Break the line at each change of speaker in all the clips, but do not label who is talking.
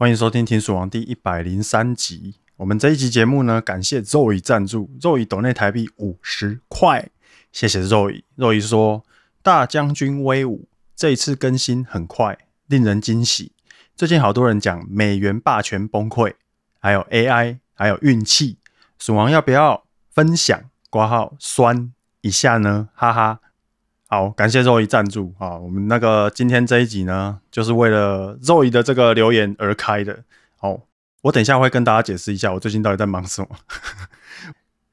欢迎收听《听鼠王》第一百零三集。我们这一集节目呢，感谢 Zoe 赞助，Zoe 斗内台币五十块，谢谢 Zoe。Zoe 说：“大将军威武，这一次更新很快，令人惊喜。最近好多人讲美元霸权崩溃，还有 AI，还有运气，鼠王要不要分享挂号酸一下呢？哈哈。”好，感谢肉姨赞助啊！我们那个今天这一集呢，就是为了肉姨的这个留言而开的。好，我等一下会跟大家解释一下我最近到底在忙什么。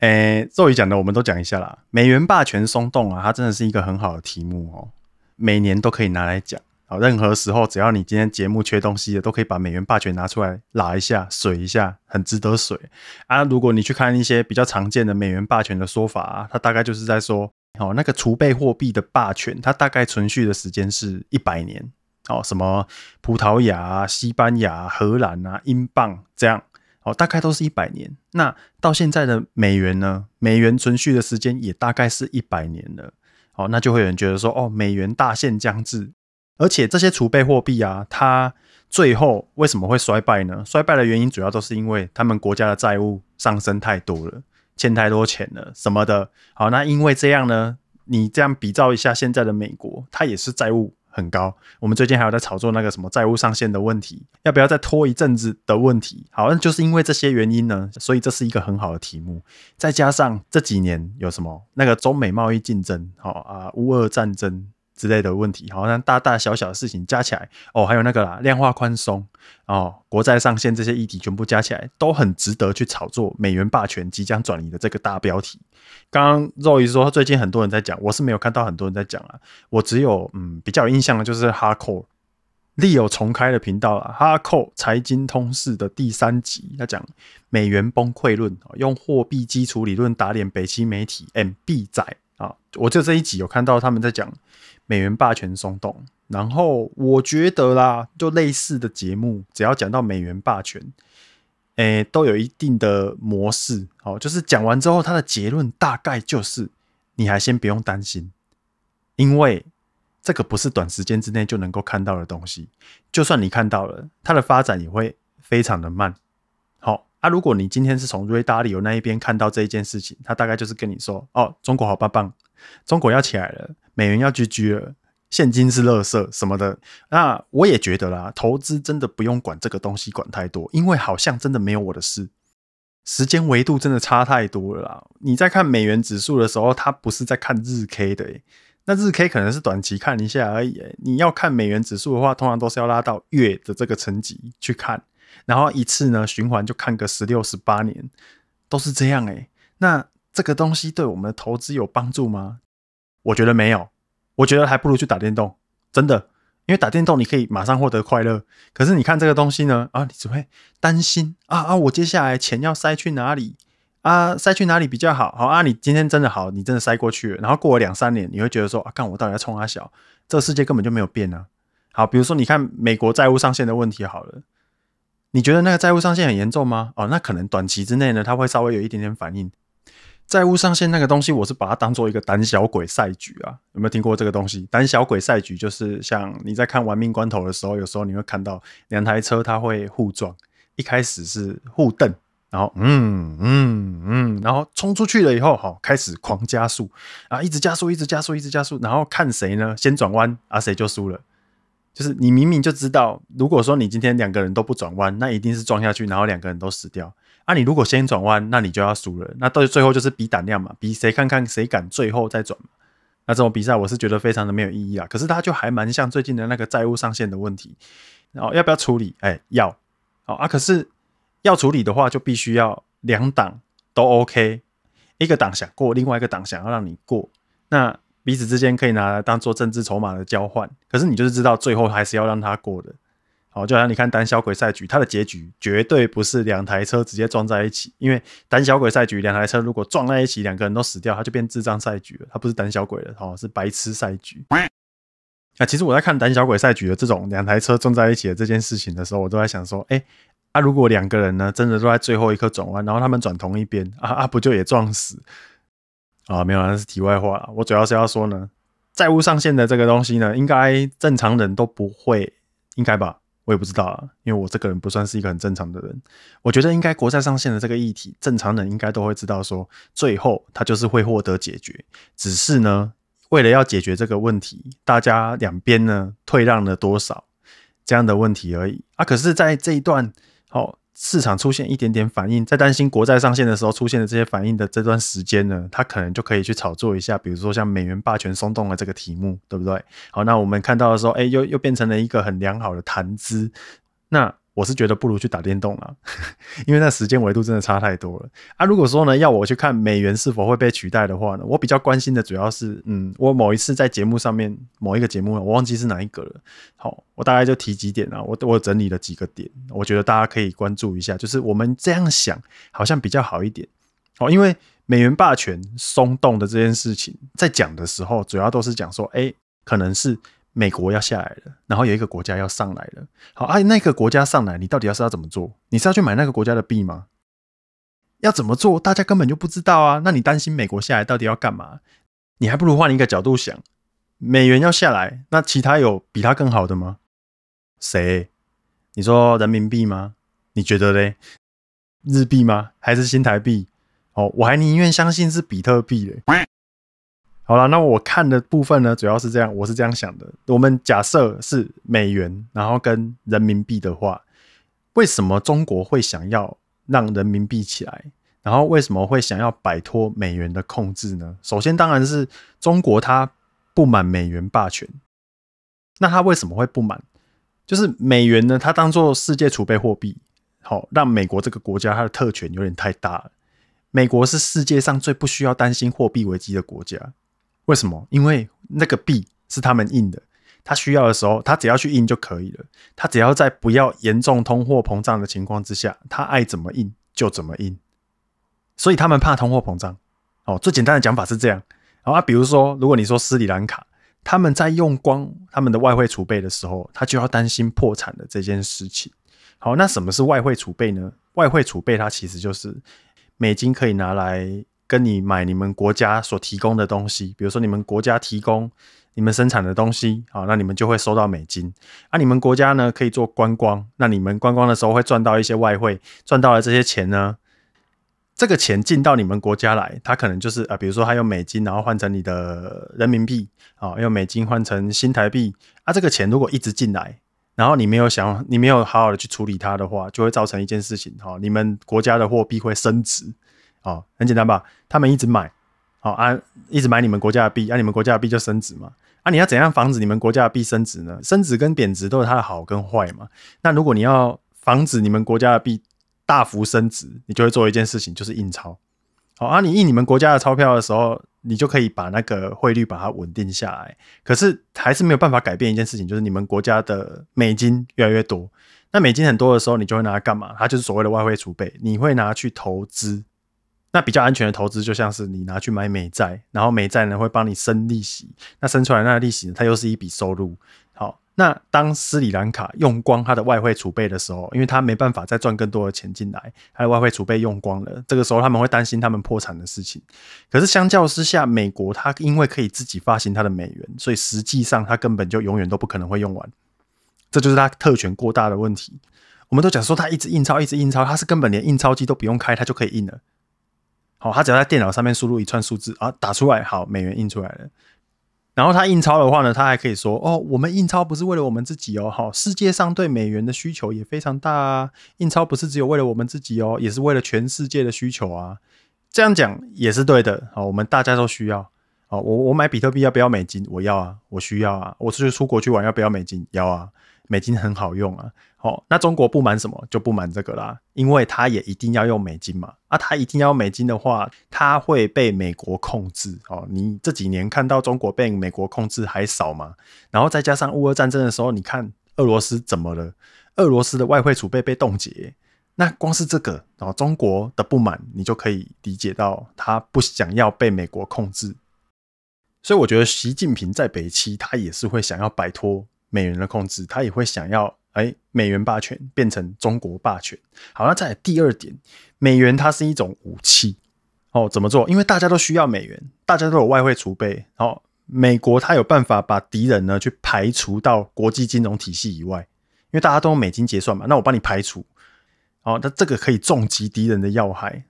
诶，肉姨讲的我们都讲一下啦。美元霸权松动啊，它真的是一个很好的题目哦，每年都可以拿来讲啊。任何时候只要你今天节目缺东西的，都可以把美元霸权拿出来拉一下、水一下，很值得水啊。如果你去看一些比较常见的美元霸权的说法啊，它大概就是在说。哦，那个储备货币的霸权，它大概存续的时间是一百年。哦，什么葡萄牙、西班牙、荷兰啊，英镑这样，哦，大概都是一百年。那到现在的美元呢？美元存续的时间也大概是一百年了。哦，那就会有人觉得说，哦，美元大限将至。而且这些储备货币啊，它最后为什么会衰败呢？衰败的原因主要都是因为他们国家的债务上升太多了。欠太多钱了什么的，好，那因为这样呢，你这样比照一下现在的美国，它也是债务很高。我们最近还有在炒作那个什么债务上限的问题，要不要再拖一阵子的问题？好像就是因为这些原因呢，所以这是一个很好的题目。再加上这几年有什么那个中美贸易竞争，好啊，乌俄战争。之类的问题，好，像大大小小的事情加起来哦，还有那个啦，量化宽松哦，国债上限这些议题全部加起来，都很值得去炒作美元霸权即将转移的这个大标题。刚刚肉姨说，最近很多人在讲，我是没有看到很多人在讲啊，我只有嗯比较有印象的就是 Hardcore 力有重开的频道了，Hardcore 财经通识的第三集，他讲美元崩溃论啊，用货币基础理论打脸北齐媒体 M B 仔。啊，我就这一集有看到他们在讲。美元霸权松动，然后我觉得啦，就类似的节目，只要讲到美元霸权，诶，都有一定的模式。哦，就是讲完之后，他的结论大概就是，你还先不用担心，因为这个不是短时间之内就能够看到的东西。就算你看到了，它的发展也会非常的慢。好，啊，如果你今天是从瑞达利欧那一边看到这一件事情，他大概就是跟你说，哦，中国好棒棒。中国要起来了，美元要狙居了，现金是垃圾什么的，那我也觉得啦。投资真的不用管这个东西管太多，因为好像真的没有我的事。时间维度真的差太多了。你在看美元指数的时候，它不是在看日 K 的那日 K 可能是短期看一下而已。你要看美元指数的话，通常都是要拉到月的这个层级去看，然后一次呢循环就看个十六、十八年，都是这样哎。那这个东西对我们的投资有帮助吗？我觉得没有，我觉得还不如去打电动，真的，因为打电动你可以马上获得快乐。可是你看这个东西呢？啊，你只会担心啊啊！我接下来钱要塞去哪里？啊，塞去哪里比较好？好啊，你今天真的好，你真的塞过去，然后过了两三年，你会觉得说啊，看我到底要冲啊小，这个世界根本就没有变呢。好，比如说你看美国债务上限的问题好了，你觉得那个债务上限很严重吗？哦，那可能短期之内呢，它会稍微有一点点反应。债务上线那个东西，我是把它当做一个胆小鬼赛局啊，有没有听过这个东西？胆小鬼赛局就是像你在看《玩命关头》的时候，有时候你会看到两台车它会互撞，一开始是互瞪，然后嗯嗯嗯，然后冲出去了以后，好开始狂加速啊，一直加速，一直加速，一直加速，然后看谁呢先转弯啊，谁就输了。就是你明明就知道，如果说你今天两个人都不转弯，那一定是撞下去，然后两个人都死掉。那你如果先转弯，那你就要输了。那到最后就是比胆量嘛，比谁看看谁敢最后再转嘛。那这种比赛我是觉得非常的没有意义啊。可是它就还蛮像最近的那个债务上限的问题，然后要不要处理？哎，要。哦啊，可是要处理的话，就必须要两党都 OK，一个党想过，另外一个党想要让你过，那彼此之间可以拿来当做政治筹码的交换。可是你就是知道最后还是要让他过的。哦，就像你看胆小鬼赛局，它的结局绝对不是两台车直接撞在一起，因为胆小鬼赛局两台车如果撞在一起，两个人都死掉，它就变智障赛局了，它不是胆小鬼了，哦，是白痴赛局。啊，其实我在看胆小鬼赛局的这种两台车撞在一起的这件事情的时候，我都在想说，哎，啊，如果两个人呢真的都在最后一刻转弯，然后他们转同一边，啊啊，不就也撞死？啊，没有，那是题外话了。我主要是要说呢，债务上限的这个东西呢，应该正常人都不会，应该吧？我也不知道啊，因为我这个人不算是一个很正常的人。我觉得应该国债上线的这个议题，正常人应该都会知道，说最后他就是会获得解决，只是呢，为了要解决这个问题，大家两边呢退让了多少这样的问题而已啊。可是，在这一段，好。市场出现一点点反应，在担心国债上限的时候出现的这些反应的这段时间呢，它可能就可以去炒作一下，比如说像美元霸权松动了这个题目，对不对？好，那我们看到的时候，哎，又又变成了一个很良好的谈资，那。我是觉得不如去打电动了，因为那时间维度真的差太多了啊！如果说呢，要我去看美元是否会被取代的话呢，我比较关心的主要是，嗯，我某一次在节目上面某一个节目，我忘记是哪一个了。好，我大概就提几点啊，我我整理了几个点，我觉得大家可以关注一下，就是我们这样想好像比较好一点哦，因为美元霸权松动的这件事情，在讲的时候主要都是讲说，哎，可能是。美国要下来了，然后有一个国家要上来了。好啊，那个国家上来，你到底是要怎么做？你是要去买那个国家的币吗？要怎么做？大家根本就不知道啊。那你担心美国下来到底要干嘛？你还不如换一个角度想，美元要下来，那其他有比它更好的吗？谁？你说人民币吗？你觉得嘞？日币吗？还是新台币？哦，我还宁愿相信是比特币嘞。好了，那我看的部分呢，主要是这样，我是这样想的。我们假设是美元，然后跟人民币的话，为什么中国会想要让人民币起来？然后为什么会想要摆脱美元的控制呢？首先，当然是中国它不满美元霸权。那它为什么会不满？就是美元呢，它当做世界储备货币，好让美国这个国家它的特权有点太大了。美国是世界上最不需要担心货币危机的国家。为什么？因为那个币是他们印的，他需要的时候，他只要去印就可以了。他只要在不要严重通货膨胀的情况之下，他爱怎么印就怎么印。所以他们怕通货膨胀。哦，最简单的讲法是这样。好啊，比如说，如果你说斯里兰卡，他们在用光他们的外汇储备的时候，他就要担心破产的这件事情。好，那什么是外汇储备呢？外汇储备它其实就是美金可以拿来。跟你买你们国家所提供的东西，比如说你们国家提供你们生产的东西，好，那你们就会收到美金。啊，你们国家呢可以做观光，那你们观光的时候会赚到一些外汇，赚到了这些钱呢，这个钱进到你们国家来，它可能就是呃，比如说它用美金，然后换成你的人民币，啊，用美金换成新台币，啊，这个钱如果一直进来，然后你没有想，你没有好好的去处理它的话，就会造成一件事情哈，你们国家的货币会升值。哦，很简单吧？他们一直买，好啊，一直买你们国家的币，啊，你们国家的币就升值嘛。啊，你要怎样防止你们国家的币升值呢？升值跟贬值都有它的好跟坏嘛。那如果你要防止你们国家的币大幅升值，你就会做一件事情，就是印钞。好啊，你印你们国家的钞票的时候，你就可以把那个汇率把它稳定下来。可是还是没有办法改变一件事情，就是你们国家的美金越来越多。那美金很多的时候，你就会拿它干嘛？它就是所谓的外汇储备，你会拿去投资。那比较安全的投资，就像是你拿去买美债，然后美债呢会帮你生利息，那生出来那个利息，它又是一笔收入。好，那当斯里兰卡用光它的外汇储备的时候，因为它没办法再赚更多的钱进来，它的外汇储备用光了，这个时候他们会担心他们破产的事情。可是相较之下，美国它因为可以自己发行它的美元，所以实际上它根本就永远都不可能会用完，这就是它特权过大的问题。我们都讲说它一直印钞，一直印钞，它是根本连印钞机都不用开，它就可以印了。好，他只要在电脑上面输入一串数字啊，打出来好，美元印出来了。然后他印钞的话呢，他还可以说哦，我们印钞不是为了我们自己哦，好，世界上对美元的需求也非常大啊，印钞不是只有为了我们自己哦，也是为了全世界的需求啊，这样讲也是对的。好，我们大家都需要。好，我我买比特币要不要美金？我要啊，我需要啊，我出去出国去玩要不要美金？要啊。美金很好用啊，好，那中国不满什么就不满这个啦，因为他也一定要用美金嘛，啊，他一定要美金的话，他会被美国控制，哦，你这几年看到中国被美国控制还少吗？然后再加上乌俄战争的时候，你看俄罗斯怎么了？俄罗斯的外汇储备被冻结，那光是这个，然后中国的不满，你就可以理解到他不想要被美国控制，所以我觉得习近平在北期，他也是会想要摆脱。美元的控制，他也会想要哎，美元霸权变成中国霸权。好，那来第二点，美元它是一种武器哦，怎么做？因为大家都需要美元，大家都有外汇储备。哦，美国它有办法把敌人呢去排除到国际金融体系以外，因为大家都用美金结算嘛。那我帮你排除。哦，那这个可以重击敌人的要害。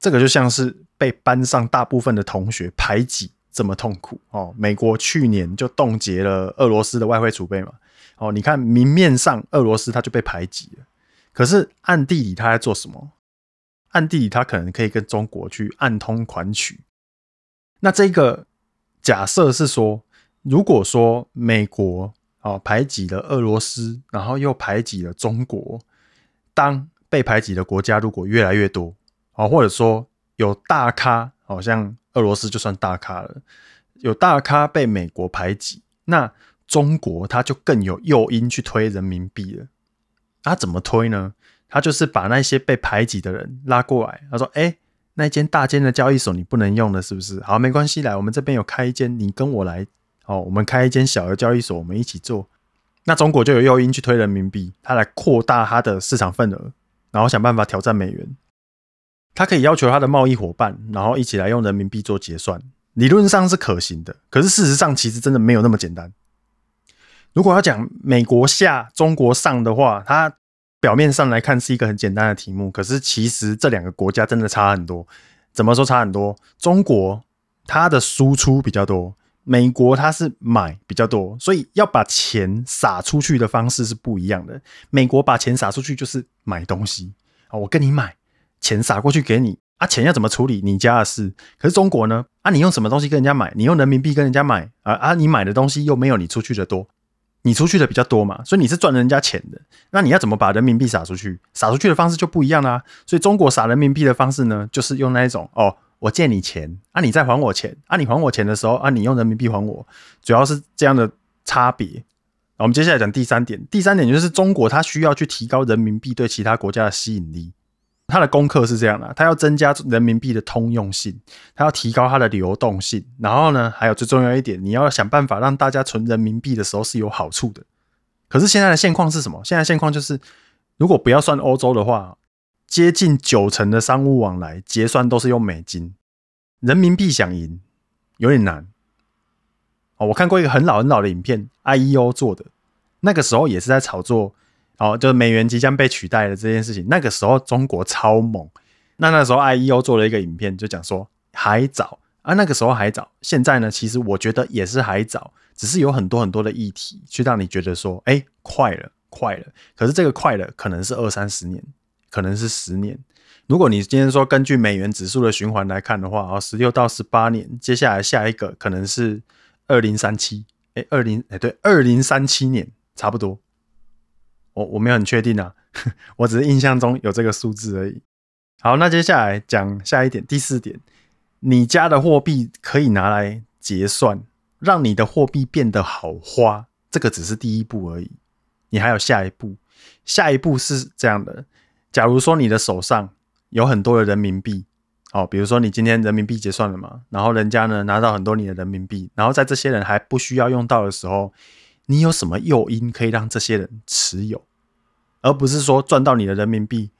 这个就像是被班上大部分的同学排挤。这么痛苦哦！美国去年就冻结了俄罗斯的外汇储备嘛？哦，你看明面上俄罗斯它就被排挤了，可是暗地里它在做什么？暗地里它可能可以跟中国去暗通款曲。那这个假设是说，如果说美国哦排挤了俄罗斯，然后又排挤了中国，当被排挤的国家如果越来越多啊，或者说有大咖，好像。俄罗斯就算大咖了，有大咖被美国排挤，那中国他就更有诱因去推人民币了。他怎么推呢？他就是把那些被排挤的人拉过来，他说：“哎，那间大间的交易所你不能用的是不是？好，没关系，来，我们这边有开一间，你跟我来，哦，我们开一间小的交易所，我们一起做。那中国就有诱因去推人民币，他来扩大他的市场份额，然后想办法挑战美元。”他可以要求他的贸易伙伴，然后一起来用人民币做结算，理论上是可行的。可是事实上，其实真的没有那么简单。如果要讲美国下中国上的话，它表面上来看是一个很简单的题目，可是其实这两个国家真的差很多。怎么说差很多？中国它的输出比较多，美国它是买比较多，所以要把钱撒出去的方式是不一样的。美国把钱撒出去就是买东西啊，我跟你买。钱撒过去给你啊，钱要怎么处理？你家的事。可是中国呢？啊，你用什么东西跟人家买？你用人民币跟人家买啊啊！你买的东西又没有你出去的多，你出去的比较多嘛，所以你是赚人家钱的。那你要怎么把人民币撒出去？撒出去的方式就不一样啦。所以中国撒人民币的方式呢，就是用那一种哦，我借你钱啊，你再还我钱啊，你还我钱的时候啊，你用人民币还我，主要是这样的差别。我们接下来讲第三点，第三点就是中国它需要去提高人民币对其他国家的吸引力。他的功课是这样的：，他要增加人民币的通用性，他要提高它的流动性，然后呢，还有最重要一点，你要想办法让大家存人民币的时候是有好处的。可是现在的现况是什么？现在现况就是，如果不要算欧洲的话，接近九成的商务往来结算都是用美金，人民币想赢有点难。哦，我看过一个很老很老的影片，IEO 做的，那个时候也是在炒作。好，就是美元即将被取代的这件事情，那个时候中国超猛。那那时候 I E O 做了一个影片，就讲说还早啊，那个时候还早。现在呢，其实我觉得也是还早，只是有很多很多的议题，去让你觉得说，哎，快了，快了。可是这个快了，可能是二三十年，可能是十年。如果你今天说根据美元指数的循环来看的话啊，十六到十八年，接下来下一个可能是二零三七，哎，二零哎对，二零三七年差不多。我我没有很确定啊，我只是印象中有这个数字而已。好，那接下来讲下一点，第四点，你家的货币可以拿来结算，让你的货币变得好花，这个只是第一步而已。你还有下一步，下一步是这样的，假如说你的手上有很多的人民币，哦，比如说你今天人民币结算了嘛，然后人家呢拿到很多你的人民币，然后在这些人还不需要用到的时候，你有什么诱因可以让这些人持有？而不是说赚到你的人民币，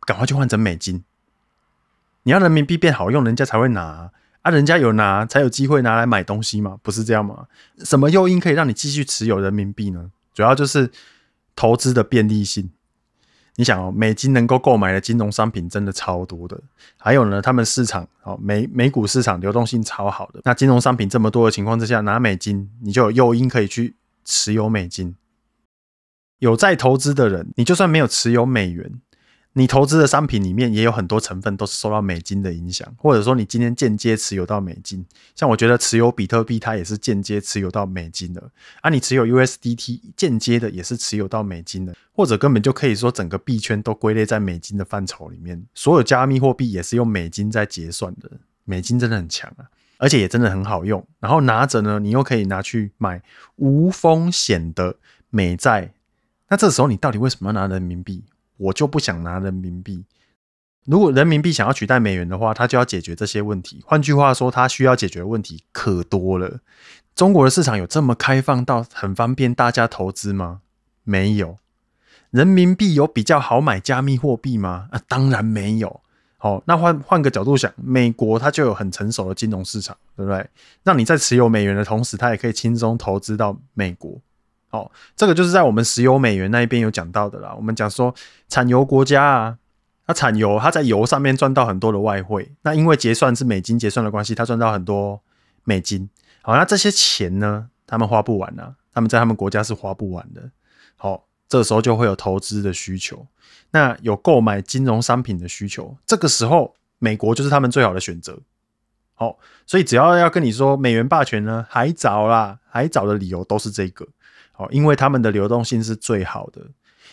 赶快去换成美金。你要人民币变好用，人家才会拿啊，人家有拿才有机会拿来买东西嘛，不是这样吗？什么诱因可以让你继续持有人民币呢？主要就是投资的便利性。你想哦，美金能够购买的金融商品真的超多的，还有呢，他们市场哦美美股市场流动性超好的。那金融商品这么多的情况之下，拿美金，你就有诱因可以去持有美金。有在投资的人，你就算没有持有美元，你投资的商品里面也有很多成分都是受到美金的影响，或者说你今天间接持有到美金。像我觉得持有比特币，它也是间接持有到美金的。啊，你持有 USDT 间接的也是持有到美金的，或者根本就可以说整个币圈都归类在美金的范畴里面。所有加密货币也是用美金在结算的。美金真的很强啊，而且也真的很好用。然后拿着呢，你又可以拿去买无风险的美债。那这时候你到底为什么要拿人民币？我就不想拿人民币。如果人民币想要取代美元的话，它就要解决这些问题。换句话说，它需要解决的问题可多了。中国的市场有这么开放到很方便大家投资吗？没有。人民币有比较好买加密货币吗？啊，当然没有。好，那换换个角度想，美国它就有很成熟的金融市场，对不对？让你在持有美元的同时，它也可以轻松投资到美国。哦，这个就是在我们石油美元那一边有讲到的啦。我们讲说，产油国家啊，它产油，它在油上面赚到很多的外汇。那因为结算是美金结算的关系，它赚到很多美金。好，那这些钱呢，他们花不完呐，他们在他们国家是花不完的。好，这时候就会有投资的需求，那有购买金融商品的需求。这个时候，美国就是他们最好的选择。好，所以只要要跟你说美元霸权呢，还早啦，还早的理由都是这个。哦，因为他们的流动性是最好的。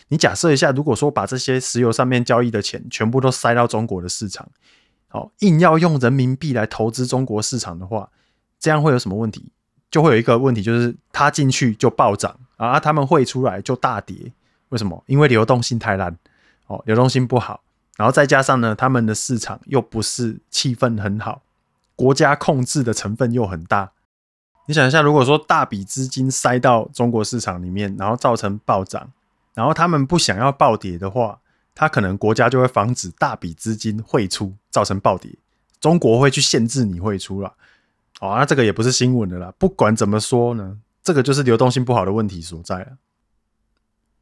你假设一下，如果说把这些石油上面交易的钱全部都塞到中国的市场，哦，硬要用人民币来投资中国市场的话，这样会有什么问题？就会有一个问题，就是它进去就暴涨啊，他们会出来就大跌。为什么？因为流动性太烂，哦，流动性不好，然后再加上呢，他们的市场又不是气氛很好，国家控制的成分又很大。你想一下，如果说大笔资金塞到中国市场里面，然后造成暴涨，然后他们不想要暴跌的话，他可能国家就会防止大笔资金汇出，造成暴跌。中国会去限制你汇出了。哦，那这个也不是新闻的啦。不管怎么说呢，这个就是流动性不好的问题所在了。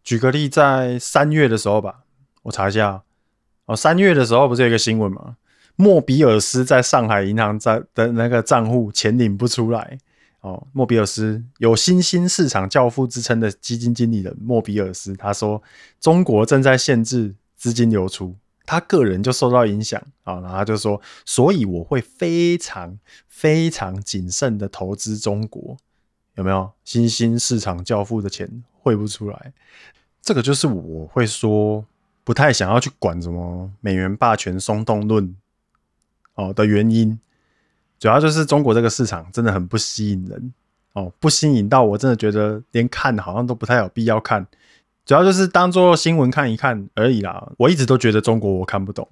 举个例，在三月的时候吧，我查一下。哦，三月的时候不是有一个新闻吗？莫比尔斯在上海银行在的那个账户钱领不出来。哦，莫比尔斯有新兴市场教父之称的基金经理人莫比尔斯，他说中国正在限制资金流出，他个人就受到影响啊，然后他就说，所以我会非常非常谨慎的投资中国，有没有新兴市场教父的钱汇不出来，这个就是我会说不太想要去管什么美元霸权松动论哦的原因。主要就是中国这个市场真的很不吸引人哦，不吸引到我真的觉得连看好像都不太有必要看，主要就是当做新闻看一看而已啦。我一直都觉得中国我看不懂，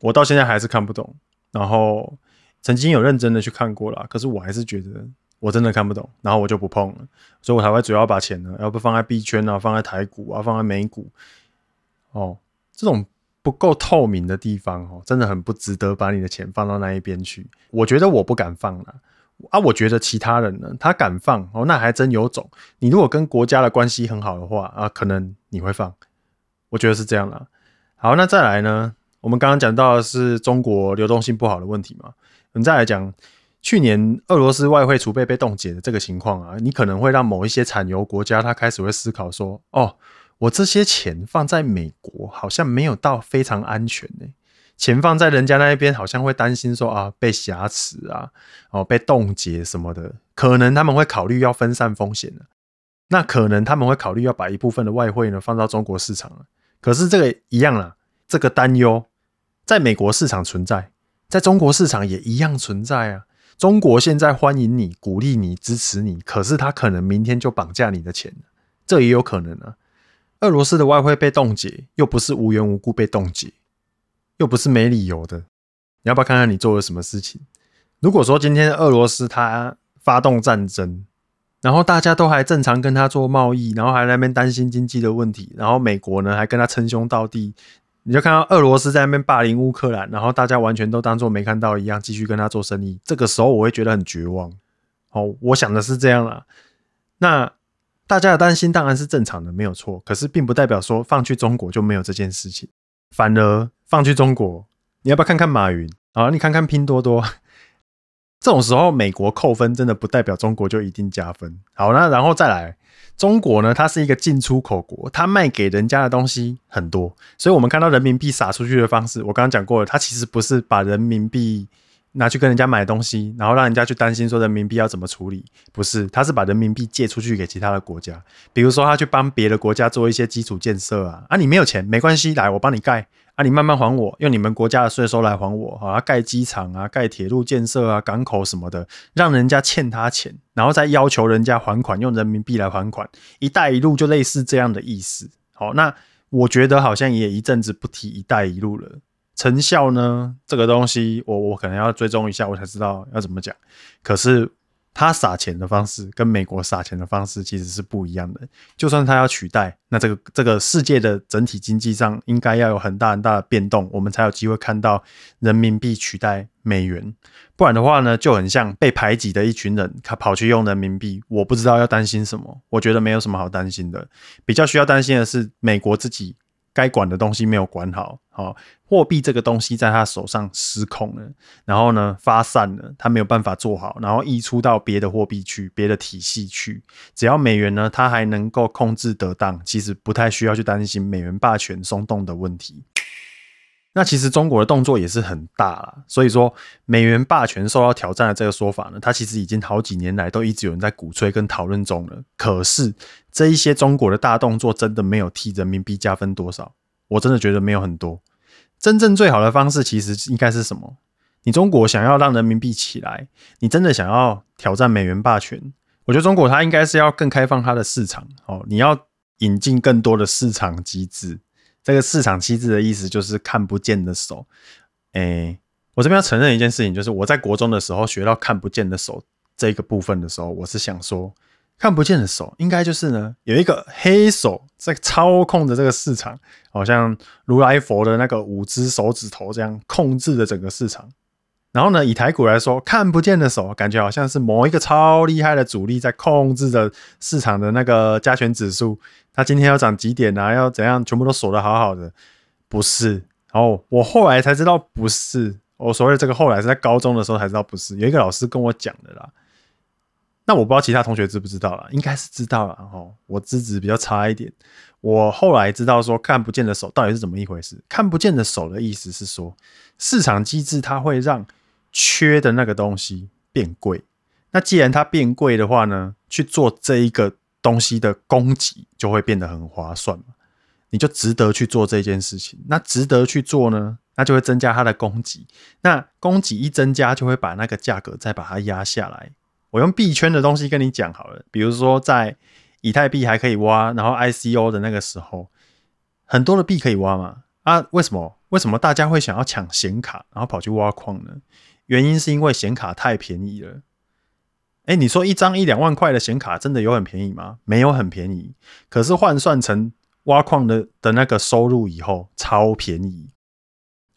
我到现在还是看不懂。然后曾经有认真的去看过了，可是我还是觉得我真的看不懂，然后我就不碰了。所以我才会主要把钱呢，要不放在币圈啊，放在台股啊，放在美股。哦，这种。不够透明的地方哦，真的很不值得把你的钱放到那一边去。我觉得我不敢放了啊。我觉得其他人呢，他敢放哦，那还真有种。你如果跟国家的关系很好的话啊，可能你会放。我觉得是这样啦。好，那再来呢？我们刚刚讲到的是中国流动性不好的问题嘛？你再来讲去年俄罗斯外汇储备被冻结的这个情况啊，你可能会让某一些产油国家他开始会思考说，哦。我这些钱放在美国，好像没有到非常安全呢。钱放在人家那一边，好像会担心说啊被挟持啊，哦被冻结什么的。可能他们会考虑要分散风险了。那可能他们会考虑要把一部分的外汇呢放到中国市场了。可是这个一样啦，这个担忧在美国市场存在，在中国市场也一样存在啊。中国现在欢迎你、鼓励你、支持你，可是他可能明天就绑架你的钱这也有可能啊。俄罗斯的外汇被冻结，又不是无缘无故被冻结，又不是没理由的。你要不要看看你做了什么事情？如果说今天俄罗斯他发动战争，然后大家都还正常跟他做贸易，然后还那边担心经济的问题，然后美国呢还跟他称兄道弟，你就看到俄罗斯在那边霸凌乌克兰，然后大家完全都当做没看到一样继续跟他做生意，这个时候我会觉得很绝望。好，我想的是这样啦。那。大家的担心当然是正常的，没有错。可是并不代表说放去中国就没有这件事情，反而放去中国，你要不要看看马云？啊，你看看拼多多。这种时候，美国扣分真的不代表中国就一定加分。好，那然后再来，中国呢？它是一个进出口国，它卖给人家的东西很多，所以我们看到人民币撒出去的方式，我刚刚讲过了，它其实不是把人民币。拿去跟人家买东西，然后让人家去担心说人民币要怎么处理？不是，他是把人民币借出去给其他的国家，比如说他去帮别的国家做一些基础建设啊，啊，你没有钱没关系，来我帮你盖，啊，你慢慢还我，用你们国家的税收来还我，好，盖机场啊，盖铁路建设啊，港口什么的，让人家欠他钱，然后再要求人家还款，用人民币来还款，一带一路就类似这样的意思。好，那我觉得好像也一阵子不提一带一路了。成效呢？这个东西，我我可能要追踪一下，我才知道要怎么讲。可是，他撒钱的方式跟美国撒钱的方式其实是不一样的。就算他要取代，那这个这个世界的整体经济上应该要有很大很大的变动，我们才有机会看到人民币取代美元。不然的话呢，就很像被排挤的一群人，他跑去用人民币，我不知道要担心什么。我觉得没有什么好担心的。比较需要担心的是美国自己。该管的东西没有管好，好货币这个东西在他手上失控了，然后呢发散了，他没有办法做好，然后溢出到别的货币去、别的体系去。只要美元呢，他还能够控制得当，其实不太需要去担心美元霸权松动的问题。那其实中国的动作也是很大了，所以说美元霸权受到挑战的这个说法呢，它其实已经好几年来都一直有人在鼓吹跟讨论中了。可是这一些中国的大动作真的没有替人民币加分多少，我真的觉得没有很多。真正最好的方式其实应该是什么？你中国想要让人民币起来，你真的想要挑战美元霸权，我觉得中国它应该是要更开放它的市场哦，你要引进更多的市场机制。这个市场机制的意思就是看不见的手。哎，我这边要承认一件事情，就是我在国中的时候学到看不见的手这个部分的时候，我是想说看不见的手应该就是呢有一个黑手在操控着这个市场，好像如来佛的那个五只手指头这样控制着整个市场。然后呢，以台股来说，看不见的手，感觉好像是某一个超厉害的主力在控制着市场的那个加权指数，它今天要涨几点啊？要怎样？全部都锁得好好的，不是。然后我后来才知道不是，我所谓这个后来是在高中的时候才知道不是，有一个老师跟我讲的啦。那我不知道其他同学知不知道了，应该是知道了。然后我资质比较差一点，我后来知道说看不见的手到底是怎么一回事。看不见的手的意思是说，市场机制它会让缺的那个东西变贵，那既然它变贵的话呢，去做这一个东西的供给就会变得很划算嘛，你就值得去做这件事情。那值得去做呢，那就会增加它的供给。那供给一增加，就会把那个价格再把它压下来。我用币圈的东西跟你讲好了，比如说在以太币还可以挖，然后 ICO 的那个时候，很多的币可以挖嘛。啊，为什么？为什么大家会想要抢显卡，然后跑去挖矿呢？原因是因为显卡太便宜了。哎，你说一张一两万块的显卡真的有很便宜吗？没有很便宜，可是换算成挖矿的的那个收入以后超便宜。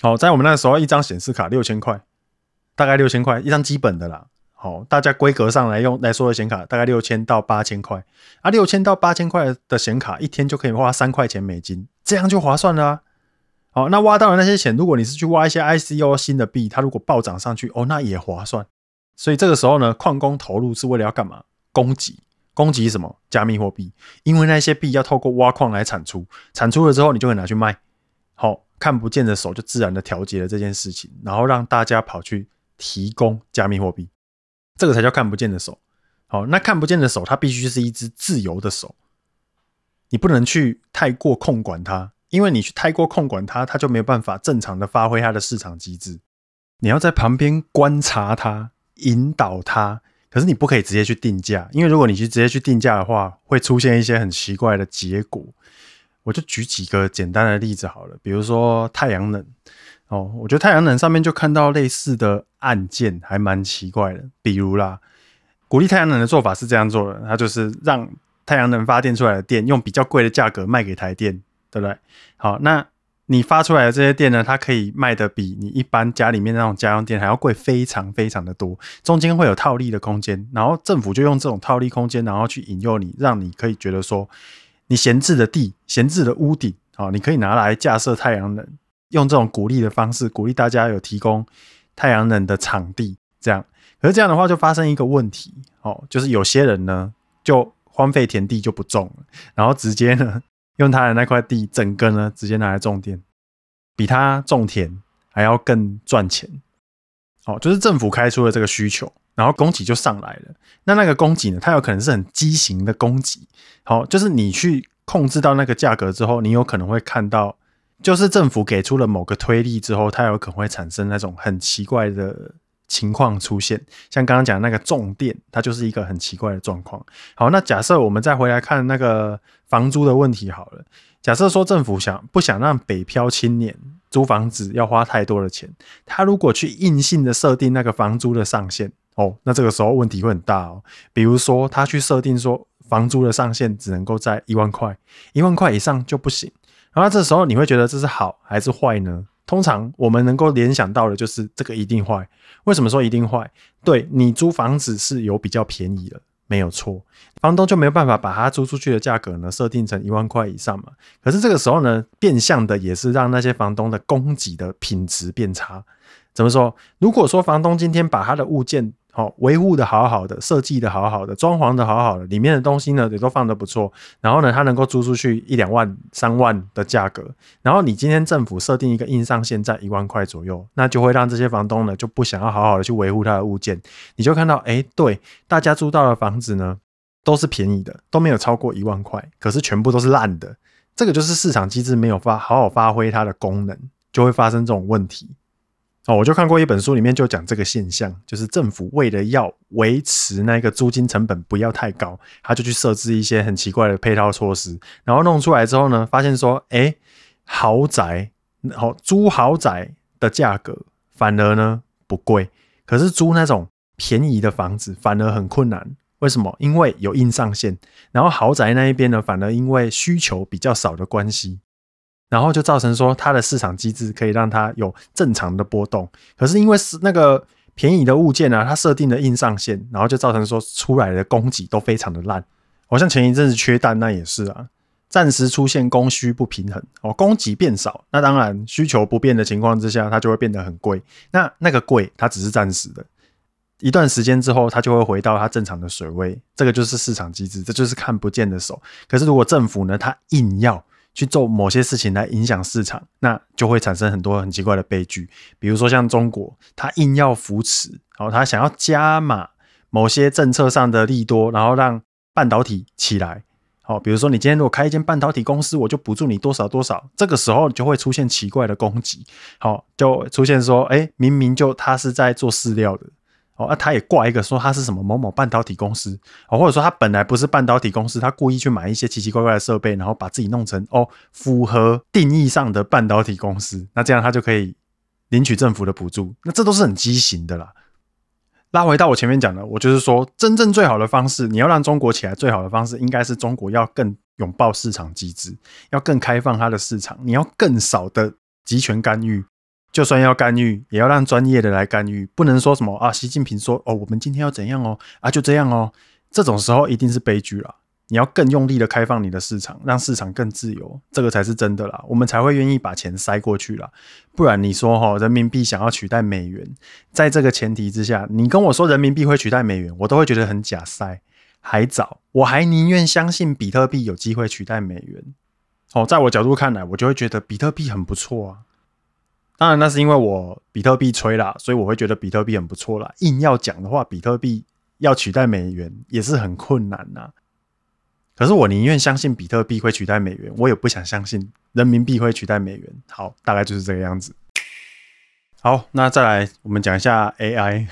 好，在我们那时候一张显示卡六千块，大概六千块一张基本的啦。好，大家规格上来用来说的显卡大概六千到八千块啊，六千到八千块的显卡一天就可以花三块钱美金，这样就划算啦。好，那挖到的那些钱，如果你是去挖一些 ICO 新的币，它如果暴涨上去，哦，那也划算。所以这个时候呢，矿工投入是为了要干嘛？供给，供给什么？加密货币，因为那些币要透过挖矿来产出，产出了之后你就可以拿去卖。好，看不见的手就自然的调节了这件事情，然后让大家跑去提供加密货币，这个才叫看不见的手。好，那看不见的手它必须是一只自由的手，你不能去太过控管它。因为你去太过控管它，它就没有办法正常的发挥它的市场机制。你要在旁边观察它，引导它，可是你不可以直接去定价，因为如果你去直接去定价的话，会出现一些很奇怪的结果。我就举几个简单的例子好了，比如说太阳能哦，我觉得太阳能上面就看到类似的案件，还蛮奇怪的。比如啦，鼓励太阳能的做法是这样做的，它就是让太阳能发电出来的电，用比较贵的价格卖给台电。对不对？好，那你发出来的这些电呢，它可以卖的比你一般家里面那种家用电还要贵，非常非常的多，中间会有套利的空间。然后政府就用这种套利空间，然后去引诱你，让你可以觉得说，你闲置的地、闲置的屋顶，好，你可以拿来架设太阳能，用这种鼓励的方式，鼓励大家有提供太阳能的场地。这样，可是这样的话就发生一个问题，哦，就是有些人呢，就荒废田地就不种了，然后直接呢。用他的那块地，整个呢直接拿来种电，比他种田还要更赚钱。哦，就是政府开出了这个需求，然后供给就上来了。那那个供给呢，它有可能是很畸形的供给。好，就是你去控制到那个价格之后，你有可能会看到，就是政府给出了某个推力之后，它有可能会产生那种很奇怪的。情况出现，像刚刚讲的那个重电，它就是一个很奇怪的状况。好，那假设我们再回来看那个房租的问题好了。假设说政府想不想让北漂青年租房子要花太多的钱？他如果去硬性的设定那个房租的上限，哦，那这个时候问题会很大哦。比如说他去设定说房租的上限只能够在一万块，一万块以上就不行。然后这时候你会觉得这是好还是坏呢？通常我们能够联想到的就是这个一定坏。为什么说一定坏？对你租房子是有比较便宜的，没有错，房东就没有办法把他租出去的价格呢设定成一万块以上嘛。可是这个时候呢，变相的也是让那些房东的供给的品质变差。怎么说？如果说房东今天把他的物件，好维护的好好的，设计的好好的，装潢的好好的，里面的东西呢也都放的不错。然后呢，它能够租出去一两万、三万的价格。然后你今天政府设定一个硬上限在一万块左右，那就会让这些房东呢就不想要好好的去维护他的物件。你就看到，哎，对，大家租到的房子呢都是便宜的，都没有超过一万块，可是全部都是烂的。这个就是市场机制没有发好好发挥它的功能，就会发生这种问题。哦，我就看过一本书，里面就讲这个现象，就是政府为了要维持那个租金成本不要太高，他就去设置一些很奇怪的配套措施，然后弄出来之后呢，发现说，哎，豪宅，好租豪宅的价格反而呢不贵，可是租那种便宜的房子反而很困难，为什么？因为有硬上限，然后豪宅那一边呢，反而因为需求比较少的关系。然后就造成说它的市场机制可以让它有正常的波动，可是因为是那个便宜的物件呢，它设定了硬上限，然后就造成说出来的供给都非常的烂，好像前一阵子缺蛋那也是啊，暂时出现供需不平衡，哦，供给变少，那当然需求不变的情况之下，它就会变得很贵，那那个贵它只是暂时的，一段时间之后它就会回到它正常的水位，这个就是市场机制，这就是看不见的手，可是如果政府呢，它硬要。去做某些事情来影响市场，那就会产生很多很奇怪的悲剧。比如说像中国，它硬要扶持，好，它想要加码某些政策上的利多，然后让半导体起来。好，比如说你今天如果开一间半导体公司，我就补助你多少多少，这个时候你就会出现奇怪的攻击。好，就出现说，哎，明明就他是在做饲料的。哦，那他也挂一个说他是什么某某半导体公司哦，或者说他本来不是半导体公司，他故意去买一些奇奇怪怪的设备，然后把自己弄成哦符合定义上的半导体公司，那这样他就可以领取政府的补助。那这都是很畸形的啦。拉回到我前面讲的，我就是说，真正最好的方式，你要让中国起来，最好的方式应该是中国要更拥抱市场机制，要更开放它的市场，你要更少的集权干预。就算要干预，也要让专业的来干预，不能说什么啊。习近平说：“哦，我们今天要怎样哦？啊，就这样哦。”这种时候一定是悲剧了。你要更用力的开放你的市场，让市场更自由，这个才是真的啦。我们才会愿意把钱塞过去啦。不然你说哈，人民币想要取代美元，在这个前提之下，你跟我说人民币会取代美元，我都会觉得很假塞，还早。我还宁愿相信比特币有机会取代美元。哦，在我角度看来，我就会觉得比特币很不错啊。当然，那是因为我比特币吹啦，所以我会觉得比特币很不错啦。硬要讲的话，比特币要取代美元也是很困难呐。可是我宁愿相信比特币会取代美元，我也不想相信人民币会取代美元。好，大概就是这个样子。好，那再来我们讲一下 AI。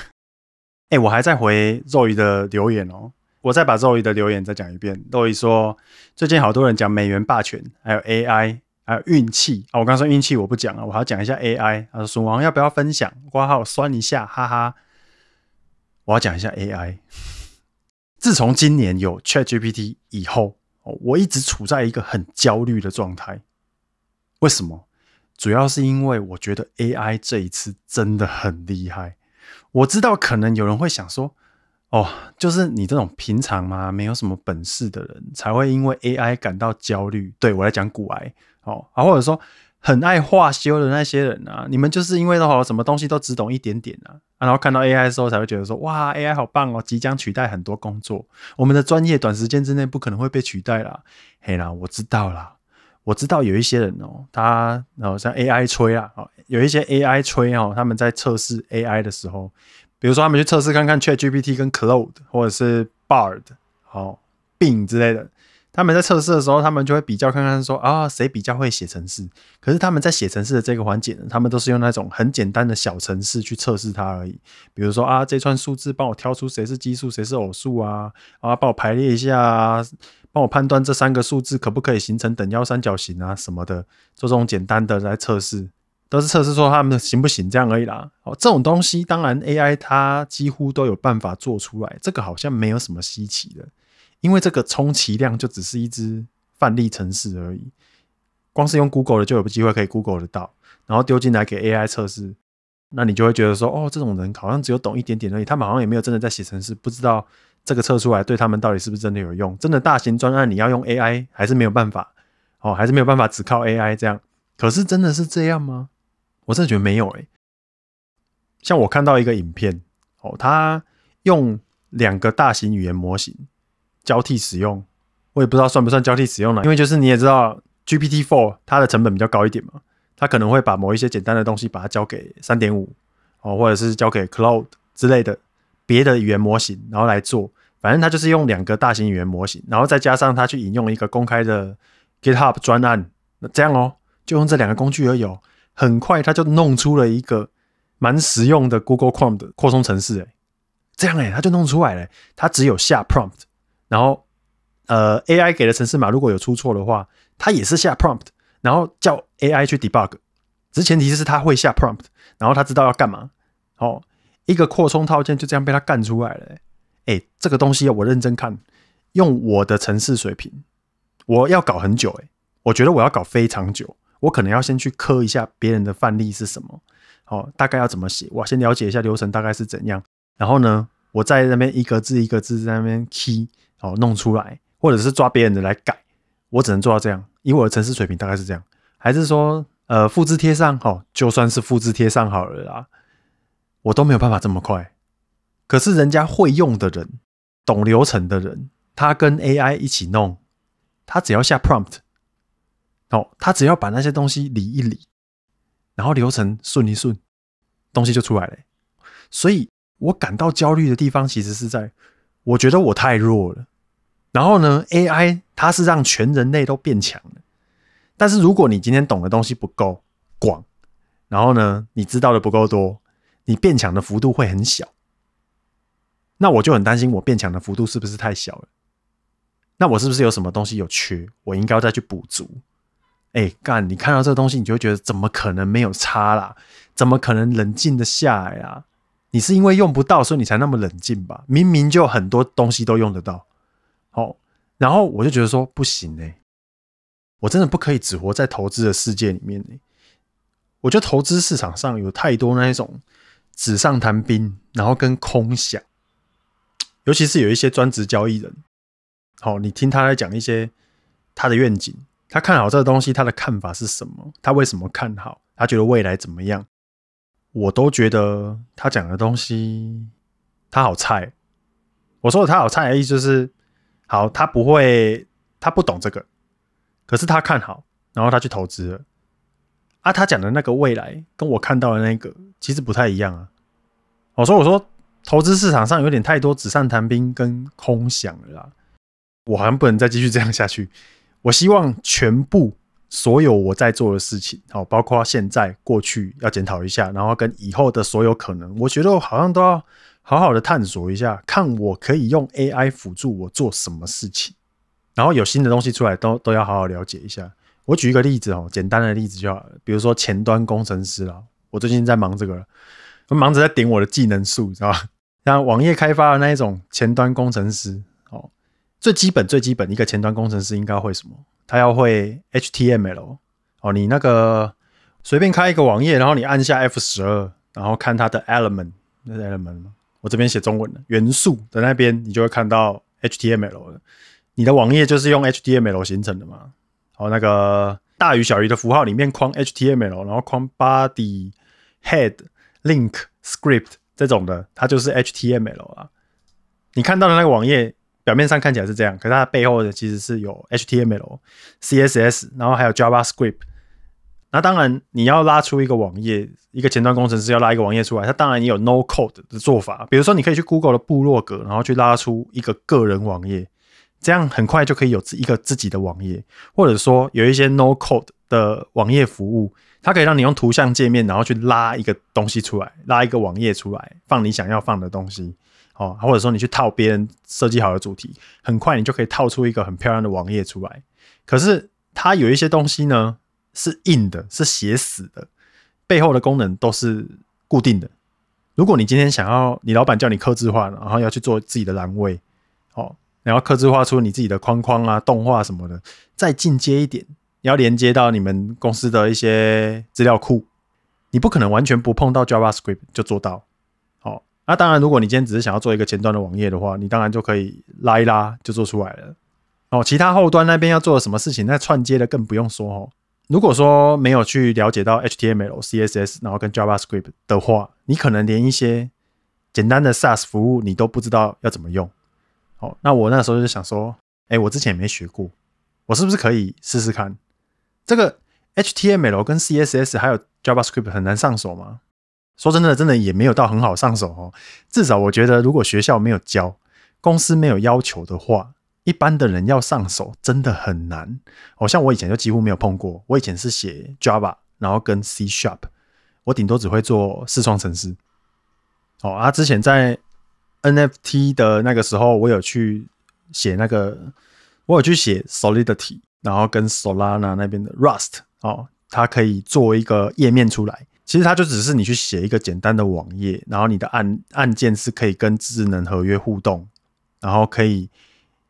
哎，我还在回肉鱼的留言哦。我再把肉鱼的留言再讲一遍。肉鱼说，最近好多人讲美元霸权，还有 AI。还有运气啊！我刚说运气，我不讲了，我要讲一下 AI 啊！鼠王要不要分享？括号酸一下，哈哈！我要讲一下 AI。自从今年有 ChatGPT 以后，我一直处在一个很焦虑的状态。为什么？主要是因为我觉得 AI 这一次真的很厉害。我知道可能有人会想说：“哦，就是你这种平常嘛，没有什么本事的人，才会因为 AI 感到焦虑。”对我来讲，股癌。哦，啊，或者说很爱化修的那些人啊，你们就是因为的话，什么东西都只懂一点点啊，然后看到 AI 的时候才会觉得说，哇，AI 好棒哦，即将取代很多工作，我们的专业短时间之内不可能会被取代啦。嘿啦，我知道啦，我知道有一些人哦，他哦像 AI 吹啊，有一些 AI 吹哦，他们在测试 AI 的时候，比如说他们去测试看看 ChatGPT 跟 Cloud 或者是 Bard 好，并之类的。他们在测试的时候，他们就会比较看看说啊，谁比较会写程式。可是他们在写程式的这个环节，他们都是用那种很简单的小程式去测试它而已。比如说啊，这串数字帮我挑出谁是奇数，谁是偶数啊，啊，帮我排列一下啊，帮我判断这三个数字可不可以形成等腰三角形啊什么的，做这种简单的来测试，都是测试说他们行不行这样而已啦。哦，这种东西当然 AI 它几乎都有办法做出来，这个好像没有什么稀奇的。因为这个充其量就只是一只范例程式而已，光是用 Google 的就有机会可以 Google 得到，然后丢进来给 AI 测试，那你就会觉得说哦，这种人好像只有懂一点点而已，他们好像也没有真的在写程式，不知道这个测出来对他们到底是不是真的有用？真的大型专案你要用 AI 还是没有办法？哦，还是没有办法只靠 AI 这样？可是真的是这样吗？我真的觉得没有哎。像我看到一个影片，哦，他用两个大型语言模型。交替使用，我也不知道算不算交替使用了，因为就是你也知道，GPT Four 它的成本比较高一点嘛，它可能会把某一些简单的东西把它交给三点五哦，或者是交给 c l o u d 之类的别的语言模型，然后来做，反正它就是用两个大型语言模型，然后再加上它去引用一个公开的 GitHub 专案，那这样哦，就用这两个工具而已，哦，很快它就弄出了一个蛮实用的 Google Chrome 的扩充程式，哎，这样哎，它就弄出来了，它只有下 prompt。然后，呃，AI 给的城市码如果有出错的话，它也是下 prompt，然后叫 AI 去 debug。只是前提是他会下 prompt，然后他知道要干嘛。哦，一个扩充套件就这样被他干出来了。哎，这个东西我认真看，用我的城市水平，我要搞很久。哎，我觉得我要搞非常久，我可能要先去磕一下别人的范例是什么，好，大概要怎么写。我先了解一下流程大概是怎样。然后呢，我在那边一个字一个字在那边 key。哦，弄出来，或者是抓别人的来改，我只能做到这样，以我的城市水平大概是这样。还是说，呃，复制贴上，哦，就算是复制贴上好了啦，我都没有办法这么快。可是人家会用的人，懂流程的人，他跟 AI 一起弄，他只要下 prompt，哦，他只要把那些东西理一理，然后流程顺一顺，东西就出来了。所以我感到焦虑的地方，其实是在。我觉得我太弱了，然后呢，AI 它是让全人类都变强的。但是如果你今天懂的东西不够广，然后呢，你知道的不够多，你变强的幅度会很小。那我就很担心，我变强的幅度是不是太小了？那我是不是有什么东西有缺？我应该再去补足。哎，干，你看到这个东西，你就会觉得怎么可能没有差啦？怎么可能冷静的下来啊？你是因为用不到，所以你才那么冷静吧？明明就很多东西都用得到，好，然后我就觉得说不行呢，我真的不可以只活在投资的世界里面呢。我觉得投资市场上有太多那一种纸上谈兵，然后跟空想，尤其是有一些专职交易人，好，你听他在讲一些他的愿景，他看好这个东西，他的看法是什么？他为什么看好？他觉得未来怎么样？我都觉得他讲的东西，他好菜。我说他好菜的意思是，好，他不会，他不懂这个，可是他看好，然后他去投资了。啊，他讲的那个未来，跟我看到的那个其实不太一样啊。我说，我说，投资市场上有点太多纸上谈兵跟空想了。我好像不能再继续这样下去。我希望全部。所有我在做的事情，好，包括现在、过去要检讨一下，然后跟以后的所有可能，我觉得好像都要好好的探索一下，看我可以用 AI 辅助我做什么事情，然后有新的东西出来都都要好好了解一下。我举一个例子哦，简单的例子就好，比如说前端工程师了，我最近在忙这个了，忙着在点我的技能树，知道吧？像网页开发的那一种前端工程师。最基本最基本一个前端工程师应该会什么？他要会 HTML 哦。你那个随便开一个网页，然后你按下 F 十二，然后看它的 Element，那是 Element 吗？我这边写中文的元素的那边，你就会看到 HTML 的。你的网页就是用 HTML 形成的嘛。然后那个大于小于的符号里面框 HTML，然后框 body、head、link、script 这种的，它就是 HTML 啊。你看到的那个网页。表面上看起来是这样，可是它背后的其实是有 HTML、CSS，然后还有 JavaScript。那当然，你要拉出一个网页，一个前端工程师要拉一个网页出来，他当然也有 No Code 的做法。比如说，你可以去 Google 的部落格，然后去拉出一个个人网页，这样很快就可以有自一个自己的网页。或者说，有一些 No Code 的网页服务，它可以让你用图像界面，然后去拉一个东西出来，拉一个网页出来，放你想要放的东西。哦，或者说你去套别人设计好的主题，很快你就可以套出一个很漂亮的网页出来。可是它有一些东西呢是硬的，是写死的，背后的功能都是固定的。如果你今天想要，你老板叫你刻字化，然后要去做自己的栏位，哦，然后刻字化出你自己的框框啊、动画什么的。再进阶一点，你要连接到你们公司的一些资料库，你不可能完全不碰到 JavaScript 就做到。那当然，如果你今天只是想要做一个前端的网页的话，你当然就可以拉一拉就做出来了哦。其他后端那边要做的什么事情，那串接的更不用说哦。如果说没有去了解到 HTML、CSS，然后跟 JavaScript 的话，你可能连一些简单的 SaaS 服务你都不知道要怎么用。好，那我那时候就想说，哎，我之前也没学过，我是不是可以试试看？这个 HTML 跟 CSS 还有 JavaScript 很难上手吗？说真的，真的也没有到很好上手哦。至少我觉得，如果学校没有教，公司没有要求的话，一般的人要上手真的很难。哦，像我以前就几乎没有碰过。我以前是写 Java，然后跟 C Sharp，我顶多只会做视窗程式。哦啊，之前在 NFT 的那个时候，我有去写那个，我有去写 Solidity，然后跟 Solana 那边的 Rust 哦，它可以做一个页面出来。其实它就只是你去写一个简单的网页，然后你的按按键是可以跟智能合约互动，然后可以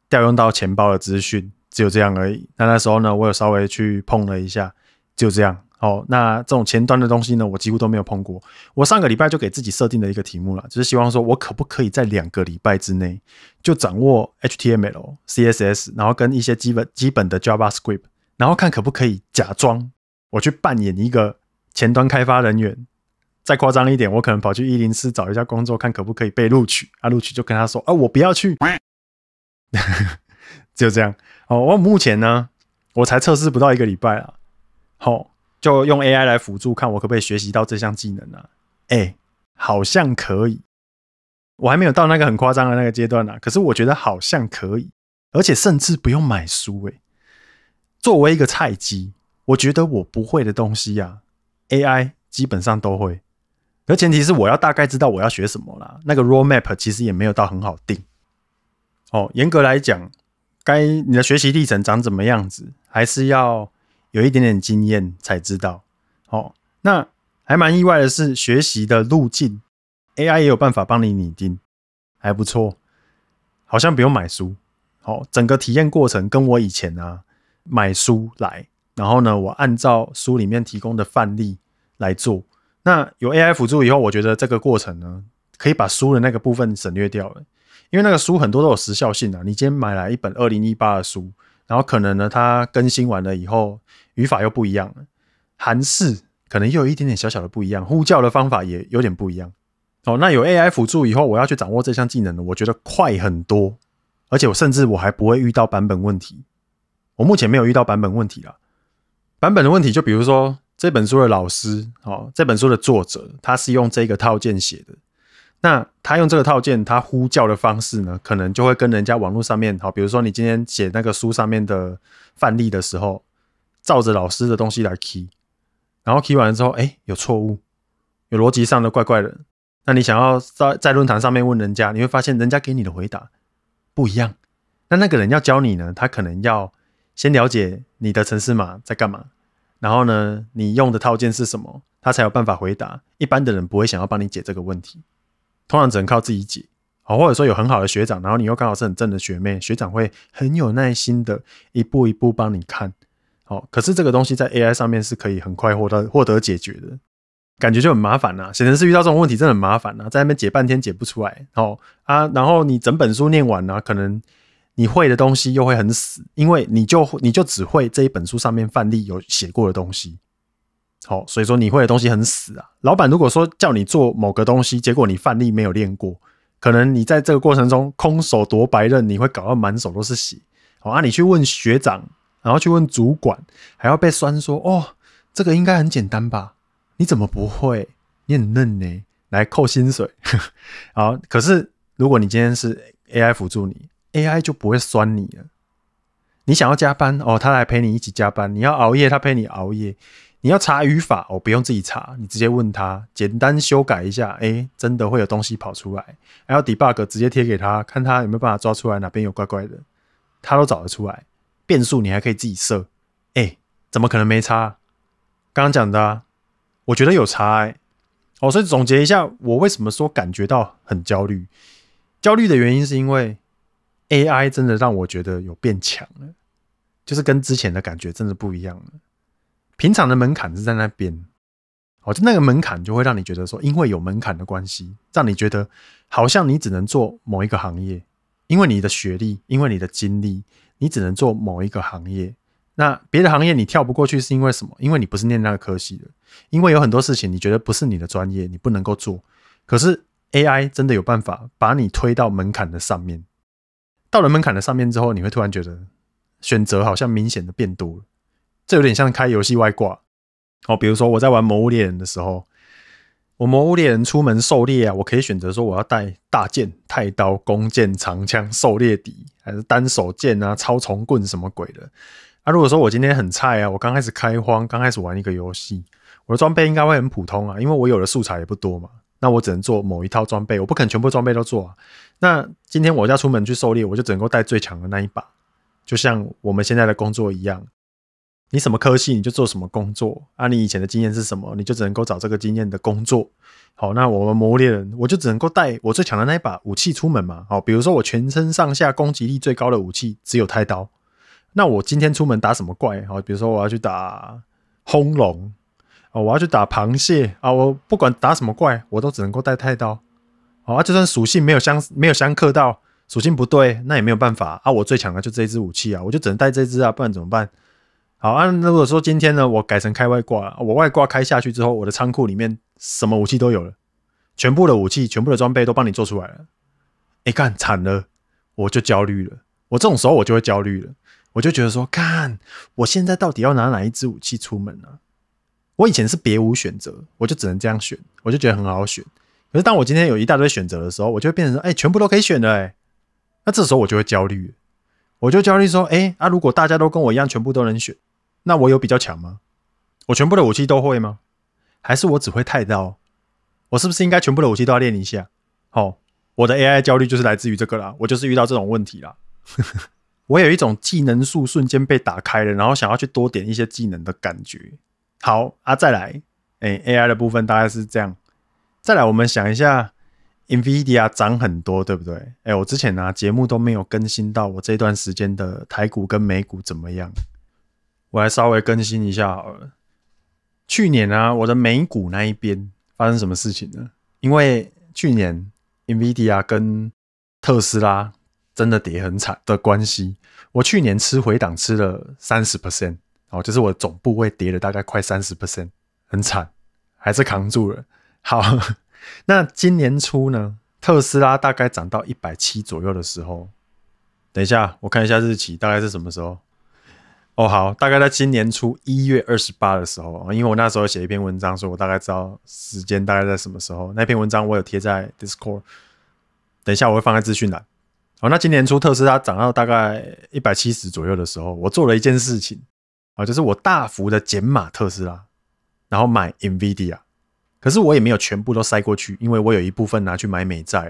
调用到钱包的资讯，只有这样而已。那那时候呢，我有稍微去碰了一下，就这样。哦，那这种前端的东西呢，我几乎都没有碰过。我上个礼拜就给自己设定了一个题目了，就是希望说我可不可以在两个礼拜之内就掌握 HTML、CSS，然后跟一些基本基本的 JavaScript，然后看可不可以假装我去扮演一个。前端开发人员，再夸张一点，我可能跑去一零四找一下工作，看可不可以被录取。啊，录取就跟他说啊，我不要去，只 有这样。哦，我目前呢，我才测试不到一个礼拜啊。好，就用 AI 来辅助，看我可不可以学习到这项技能呢？哎，好像可以。我还没有到那个很夸张的那个阶段呢，可是我觉得好像可以，而且甚至不用买书哎。作为一个菜鸡，我觉得我不会的东西呀。AI 基本上都会，而前提是我要大概知道我要学什么啦。那个 roadmap 其实也没有到很好定，哦，严格来讲，该你的学习历程长怎么样子，还是要有一点点经验才知道。哦，那还蛮意外的是，学习的路径 AI 也有办法帮你拟定，还不错，好像不用买书。好，整个体验过程跟我以前啊买书来。然后呢，我按照书里面提供的范例来做。那有 AI 辅助以后，我觉得这个过程呢，可以把书的那个部分省略掉了，因为那个书很多都有时效性啊。你今天买来一本二零一八的书，然后可能呢，它更新完了以后，语法又不一样，了，韩式可能又有一点点小小的不一样，呼叫的方法也有点不一样。哦，那有 AI 辅助以后，我要去掌握这项技能呢，我觉得快很多，而且我甚至我还不会遇到版本问题。我目前没有遇到版本问题了。版本的问题，就比如说这本书的老师，哦，这本书的作者，他是用这个套件写的。那他用这个套件，他呼叫的方式呢，可能就会跟人家网络上面，好，比如说你今天写那个书上面的范例的时候，照着老师的东西来 key，然后 key 完了之后，哎，有错误，有逻辑上的怪怪的。那你想要在在论坛上面问人家，你会发现人家给你的回答不一样。那那个人要教你呢，他可能要。先了解你的城市码在干嘛，然后呢，你用的套件是什么，他才有办法回答。一般的人不会想要帮你解这个问题，通常只能靠自己解。好，或者说有很好的学长，然后你又刚好是很正的学妹，学长会很有耐心的一步一步帮你看。好，可是这个东西在 AI 上面是可以很快获得获得解决的，感觉就很麻烦呐。显然是遇到这种问题真的很麻烦呐，在那边解半天解不出来。哦啊，然后你整本书念完呢，可能。你会的东西又会很死，因为你就你就只会这一本书上面范例有写过的东西。好，所以说你会的东西很死啊。老板如果说叫你做某个东西，结果你范例没有练过，可能你在这个过程中空手夺白刃，你会搞到满手都是血。好，你去问学长，然后去问主管，还要被酸说哦，这个应该很简单吧？你怎么不会？你很嫩呢，来扣薪水。好，可是如果你今天是 AI 辅助你。AI 就不会酸你了。你想要加班哦，他来陪你一起加班；你要熬夜，他陪你熬夜；你要查语法，哦，不用自己查，你直接问他，简单修改一下，哎，真的会有东西跑出来。还要 debug，直接贴给他，看他有没有办法抓出来哪边有怪怪的，他都找得出来。变数你还可以自己设，哎，怎么可能没差？刚刚讲的，我觉得有差、诶，哦，所以总结一下，我为什么说感觉到很焦虑？焦虑的原因是因为。A I 真的让我觉得有变强了，就是跟之前的感觉真的不一样了。平常的门槛是在那边，哦，就那个门槛就会让你觉得说，因为有门槛的关系，让你觉得好像你只能做某一个行业，因为你的学历，因为你的经历，你只能做某一个行业。那别的行业你跳不过去是因为什么？因为你不是念那个科系的，因为有很多事情你觉得不是你的专业，你不能够做。可是 A I 真的有办法把你推到门槛的上面。到了门槛的上面之后，你会突然觉得选择好像明显的变多了。这有点像开游戏外挂。哦，比如说我在玩《魔物猎人》的时候，我《魔物猎人》出门狩猎啊，我可以选择说我要带大剑、太刀、弓箭、长枪狩猎敌，还是单手剑啊、超重棍什么鬼的。那如果说我今天很菜啊，我刚开始开荒，刚开始玩一个游戏，我的装备应该会很普通啊，因为我有的素材也不多嘛。那我只能做某一套装备，我不可能全部装备都做啊。那今天我要出门去狩猎，我就只能够带最强的那一把，就像我们现在的工作一样，你什么科系你就做什么工作，啊，你以前的经验是什么，你就只能够找这个经验的工作。好，那我们魔猎人，我就只能够带我最强的那一把武器出门嘛。好，比如说我全身上下攻击力最高的武器只有太刀，那我今天出门打什么怪啊？比如说我要去打轰龙，哦，我要去打螃蟹啊，我不管打什么怪，我都只能够带太刀。好啊，就算属性没有相没有相克到属性不对，那也没有办法啊。我最强的就这一支武器啊，我就只能带这支啊，不然怎么办？好啊，如果说今天呢，我改成开外挂，我外挂开下去之后，我的仓库里面什么武器都有了，全部的武器、全部的装备都帮你做出来了。你看，惨了，我就焦虑了。我这种时候我就会焦虑了，我就觉得说，看我现在到底要拿哪一支武器出门呢？我以前是别无选择，我就只能这样选，我就觉得很好选。是当我今天有一大堆选择的时候，我就会变成说：“哎，全部都可以选的欸，那这时候我就会焦虑，我就焦虑说：“哎啊，如果大家都跟我一样，全部都能选，那我有比较强吗？我全部的武器都会吗？还是我只会太刀？我是不是应该全部的武器都要练一下？”好，我的 AI 焦虑就是来自于这个啦，我就是遇到这种问题啦。我有一种技能树瞬间被打开了，然后想要去多点一些技能的感觉。好啊，再来，哎，AI 的部分大概是这样。再来，我们想一下，NVIDIA 涨很多，对不对？哎，我之前呢节目都没有更新到我这段时间的台股跟美股怎么样，我来稍微更新一下好了。去年呢，我的美股那一边发生什么事情呢？因为去年 NVIDIA 跟特斯拉真的跌很惨的关系，我去年吃回档吃了三十 percent，哦，就是我总部位跌了大概快三十 percent，很惨，还是扛住了。好，那今年初呢，特斯拉大概涨到一百七左右的时候，等一下我看一下日期大概是什么时候。哦，好，大概在今年初一月二十八的时候，因为我那时候写一篇文章，所以我大概知道时间大概在什么时候。那篇文章我有贴在 Discord，等一下我会放在资讯栏。好，那今年初特斯拉涨到大概一百七十左右的时候，我做了一件事情啊，就是我大幅的减码特斯拉，然后买 NVIDIA。可是我也没有全部都塞过去，因为我有一部分拿去买美债。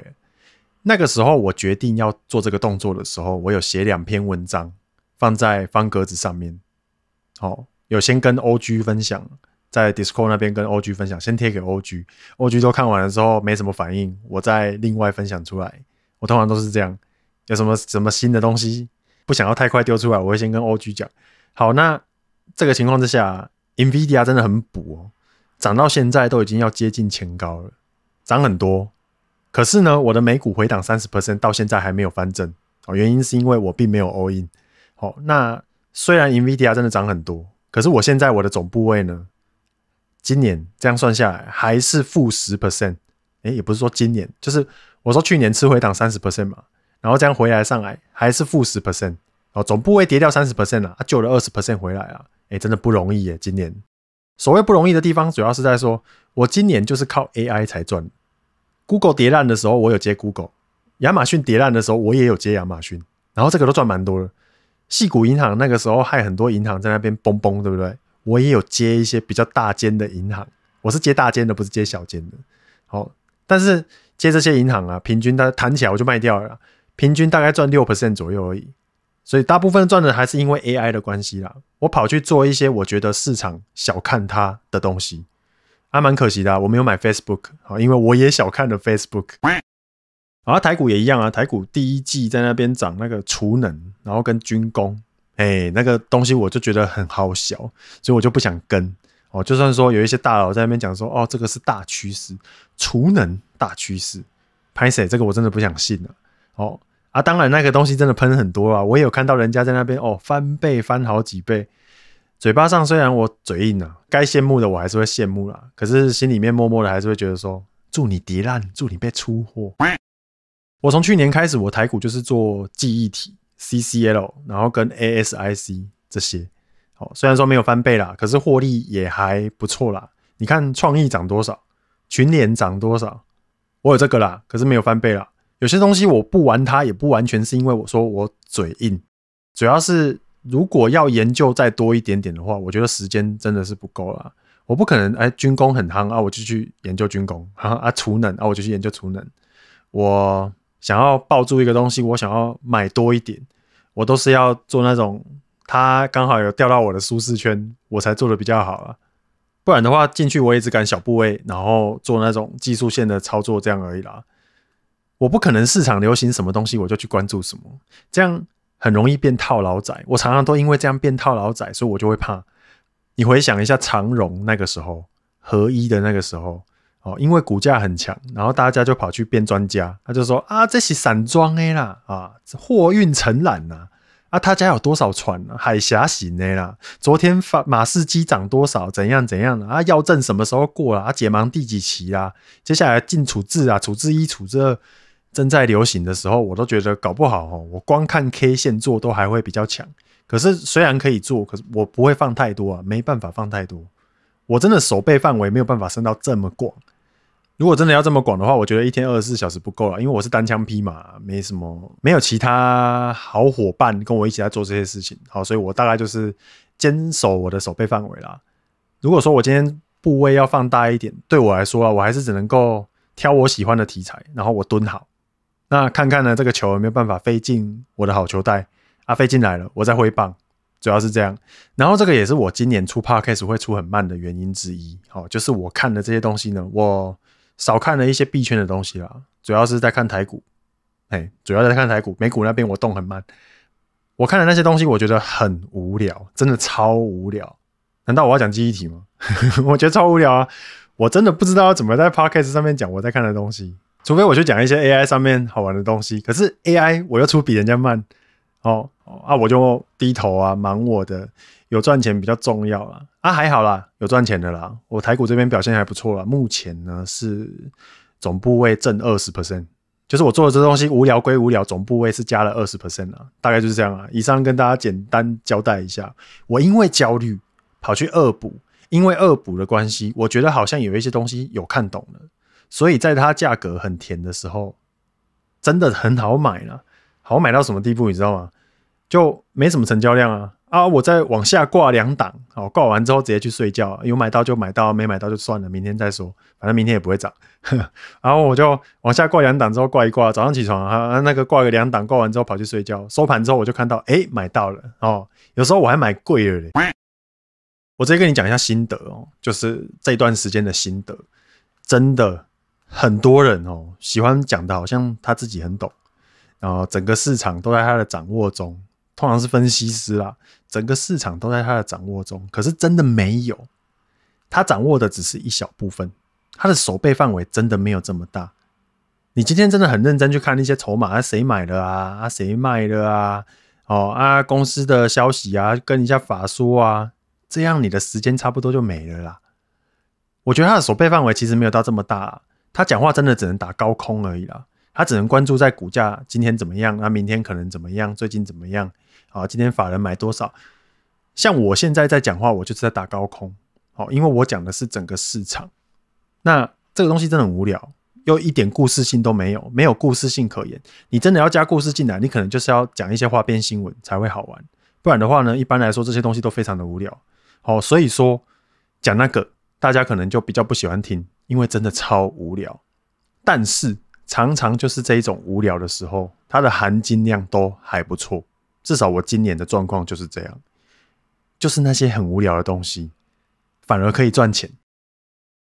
那个时候我决定要做这个动作的时候，我有写两篇文章放在方格子上面。好，有先跟 O G 分享，在 Discord 那边跟 O G 分享，先贴给 O G，O G 都看完了之后没什么反应，我再另外分享出来。我通常都是这样，有什么什么新的东西不想要太快丢出来，我会先跟 O G 讲。好，那这个情况之下，NVIDIA 真的很补哦。涨到现在都已经要接近前高了，涨很多。可是呢，我的美股回档三十 percent 到现在还没有翻正哦，原因是因为我并没有 all in。好，那虽然 NVIDIA 真的涨很多，可是我现在我的总部位呢，今年这样算下来还是负十 percent。哎，也不是说今年，就是我说去年吃回档三十 percent 嘛，然后这样回来上来还是负十 percent。哦，总部位跌掉三十 percent 了，啊救了二十 percent 回来啊，哎，真的不容易耶，今年。所谓不容易的地方，主要是在说，我今年就是靠 AI 才赚。Google 跌烂的时候，我有接 Google；亚马逊跌烂的时候，我也有接亚马逊。然后这个都赚蛮多的。细股银行那个时候害很多银行在那边崩崩，对不对？我也有接一些比较大间的银行，我是接大间的，不是接小间的。好，但是接这些银行啊，平均它弹起来我就卖掉了，平均大概赚六 percent 左右而已。所以大部分赚的还是因为 AI 的关系啦。我跑去做一些我觉得市场小看它的东西，还蛮可惜的。我没有买 Facebook 啊，因为我也小看了 Facebook。好，台股也一样啊，台股第一季在那边涨那个储能，然后跟军工，哎，那个东西我就觉得很好小，所以我就不想跟哦。就算说有一些大佬在那边讲说哦，这个是大趋势，储能大趋势，拍谁？这个我真的不想信了哦。啊，当然那个东西真的喷很多啊，我也有看到人家在那边哦翻倍翻好几倍。嘴巴上虽然我嘴硬啊，该羡慕的我还是会羡慕啦，可是心里面默默的还是会觉得说，祝你跌烂，祝你被出货。我从去年开始，我台股就是做记忆体 CCL，然后跟 ASIC 这些。哦，虽然说没有翻倍啦，可是获利也还不错啦。你看创意涨多少，群联涨多少，我有这个啦，可是没有翻倍啦。有些东西我不玩它，也不完全是因为我说我嘴硬，主要是如果要研究再多一点点的话，我觉得时间真的是不够了。我不可能哎军工很夯啊，我就去研究军工 啊啊储能啊，我就去研究储能。我想要抱住一个东西，我想要买多一点，我都是要做那种它刚好有掉到我的舒适圈，我才做的比较好啊。不然的话，进去我也只敢小部位，然后做那种技术线的操作，这样而已啦。我不可能市场流行什么东西我就去关注什么，这样很容易变套老仔。我常常都因为这样变套老仔，所以我就会怕。你回想一下长荣那个时候，合一的那个时候，哦，因为股价很强，然后大家就跑去变专家，他就说啊，这是散装的啦，啊，货运承揽呐，啊，他家有多少船啊，海峡型的啦，昨天发马士基涨多少，怎样怎样啊，要证什么时候过了啊，解盲第几期啊，接下来进处置啊，处置一处置二。正在流行的时候，我都觉得搞不好哦，我光看 K 线做都还会比较强。可是虽然可以做，可是我不会放太多啊，没办法放太多。我真的手背范围没有办法伸到这么广。如果真的要这么广的话，我觉得一天二十四小时不够了，因为我是单枪匹马，没什么，没有其他好伙伴跟我一起在做这些事情。好，所以我大概就是坚守我的手背范围啦。如果说我今天部位要放大一点，对我来说啊，我还是只能够挑我喜欢的题材，然后我蹲好。那看看呢，这个球有没有办法飞进我的好球袋，阿飞进来了，我再挥棒，主要是这样。然后这个也是我今年出 podcast 会出很慢的原因之一，哦，就是我看的这些东西呢，我少看了一些币圈的东西啦，主要是在看台股，哎，主要在看台股，美股那边我动很慢，我看的那些东西我觉得很无聊，真的超无聊。难道我要讲记忆体吗？我觉得超无聊啊，我真的不知道要怎么在 podcast 上面讲我在看的东西。除非我去讲一些 AI 上面好玩的东西，可是 AI 我要出比人家慢哦啊，我就低头啊，忙我的，有赚钱比较重要啦。啊，还好啦，有赚钱的啦，我台股这边表现还不错啦，目前呢是总部位挣二十 percent，就是我做的这东西无聊归无聊，总部位是加了二十 percent 啊，大概就是这样啊。以上跟大家简单交代一下，我因为焦虑跑去恶补，因为恶补的关系，我觉得好像有一些东西有看懂了。所以在它价格很甜的时候，真的很好买了，好买到什么地步你知道吗？就没什么成交量啊啊！我再往下挂两档，好挂完之后直接去睡觉，有买到就买到，没买到就算了，明天再说，反正明天也不会涨。然后我就往下挂两档之后挂一挂，早上起床啊那个挂个两档，挂完之后跑去睡觉，收盘之后我就看到哎买到了哦，有时候我还买贵了。嘞。我直接跟你讲一下心得哦，就是这段时间的心得，真的。很多人哦，喜欢讲的好像他自己很懂，然后整个市场都在他的掌握中，通常是分析师啦，整个市场都在他的掌握中。可是真的没有，他掌握的只是一小部分，他的手背范围真的没有这么大。你今天真的很认真去看那些筹码，谁买的啊？啊，谁卖的啊？哦啊，公司的消息啊，跟一下法说啊，这样你的时间差不多就没了啦。我觉得他的手背范围其实没有到这么大。他讲话真的只能打高空而已啦，他只能关注在股价今天怎么样，那明天可能怎么样，最近怎么样啊？今天法人买多少？像我现在在讲话，我就是在打高空，好，因为我讲的是整个市场。那这个东西真的无聊，又一点故事性都没有，没有故事性可言。你真的要加故事进来，你可能就是要讲一些花边新闻才会好玩，不然的话呢，一般来说这些东西都非常的无聊。好，所以说讲那个大家可能就比较不喜欢听。因为真的超无聊，但是常常就是这一种无聊的时候，它的含金量都还不错。至少我今年的状况就是这样，就是那些很无聊的东西，反而可以赚钱。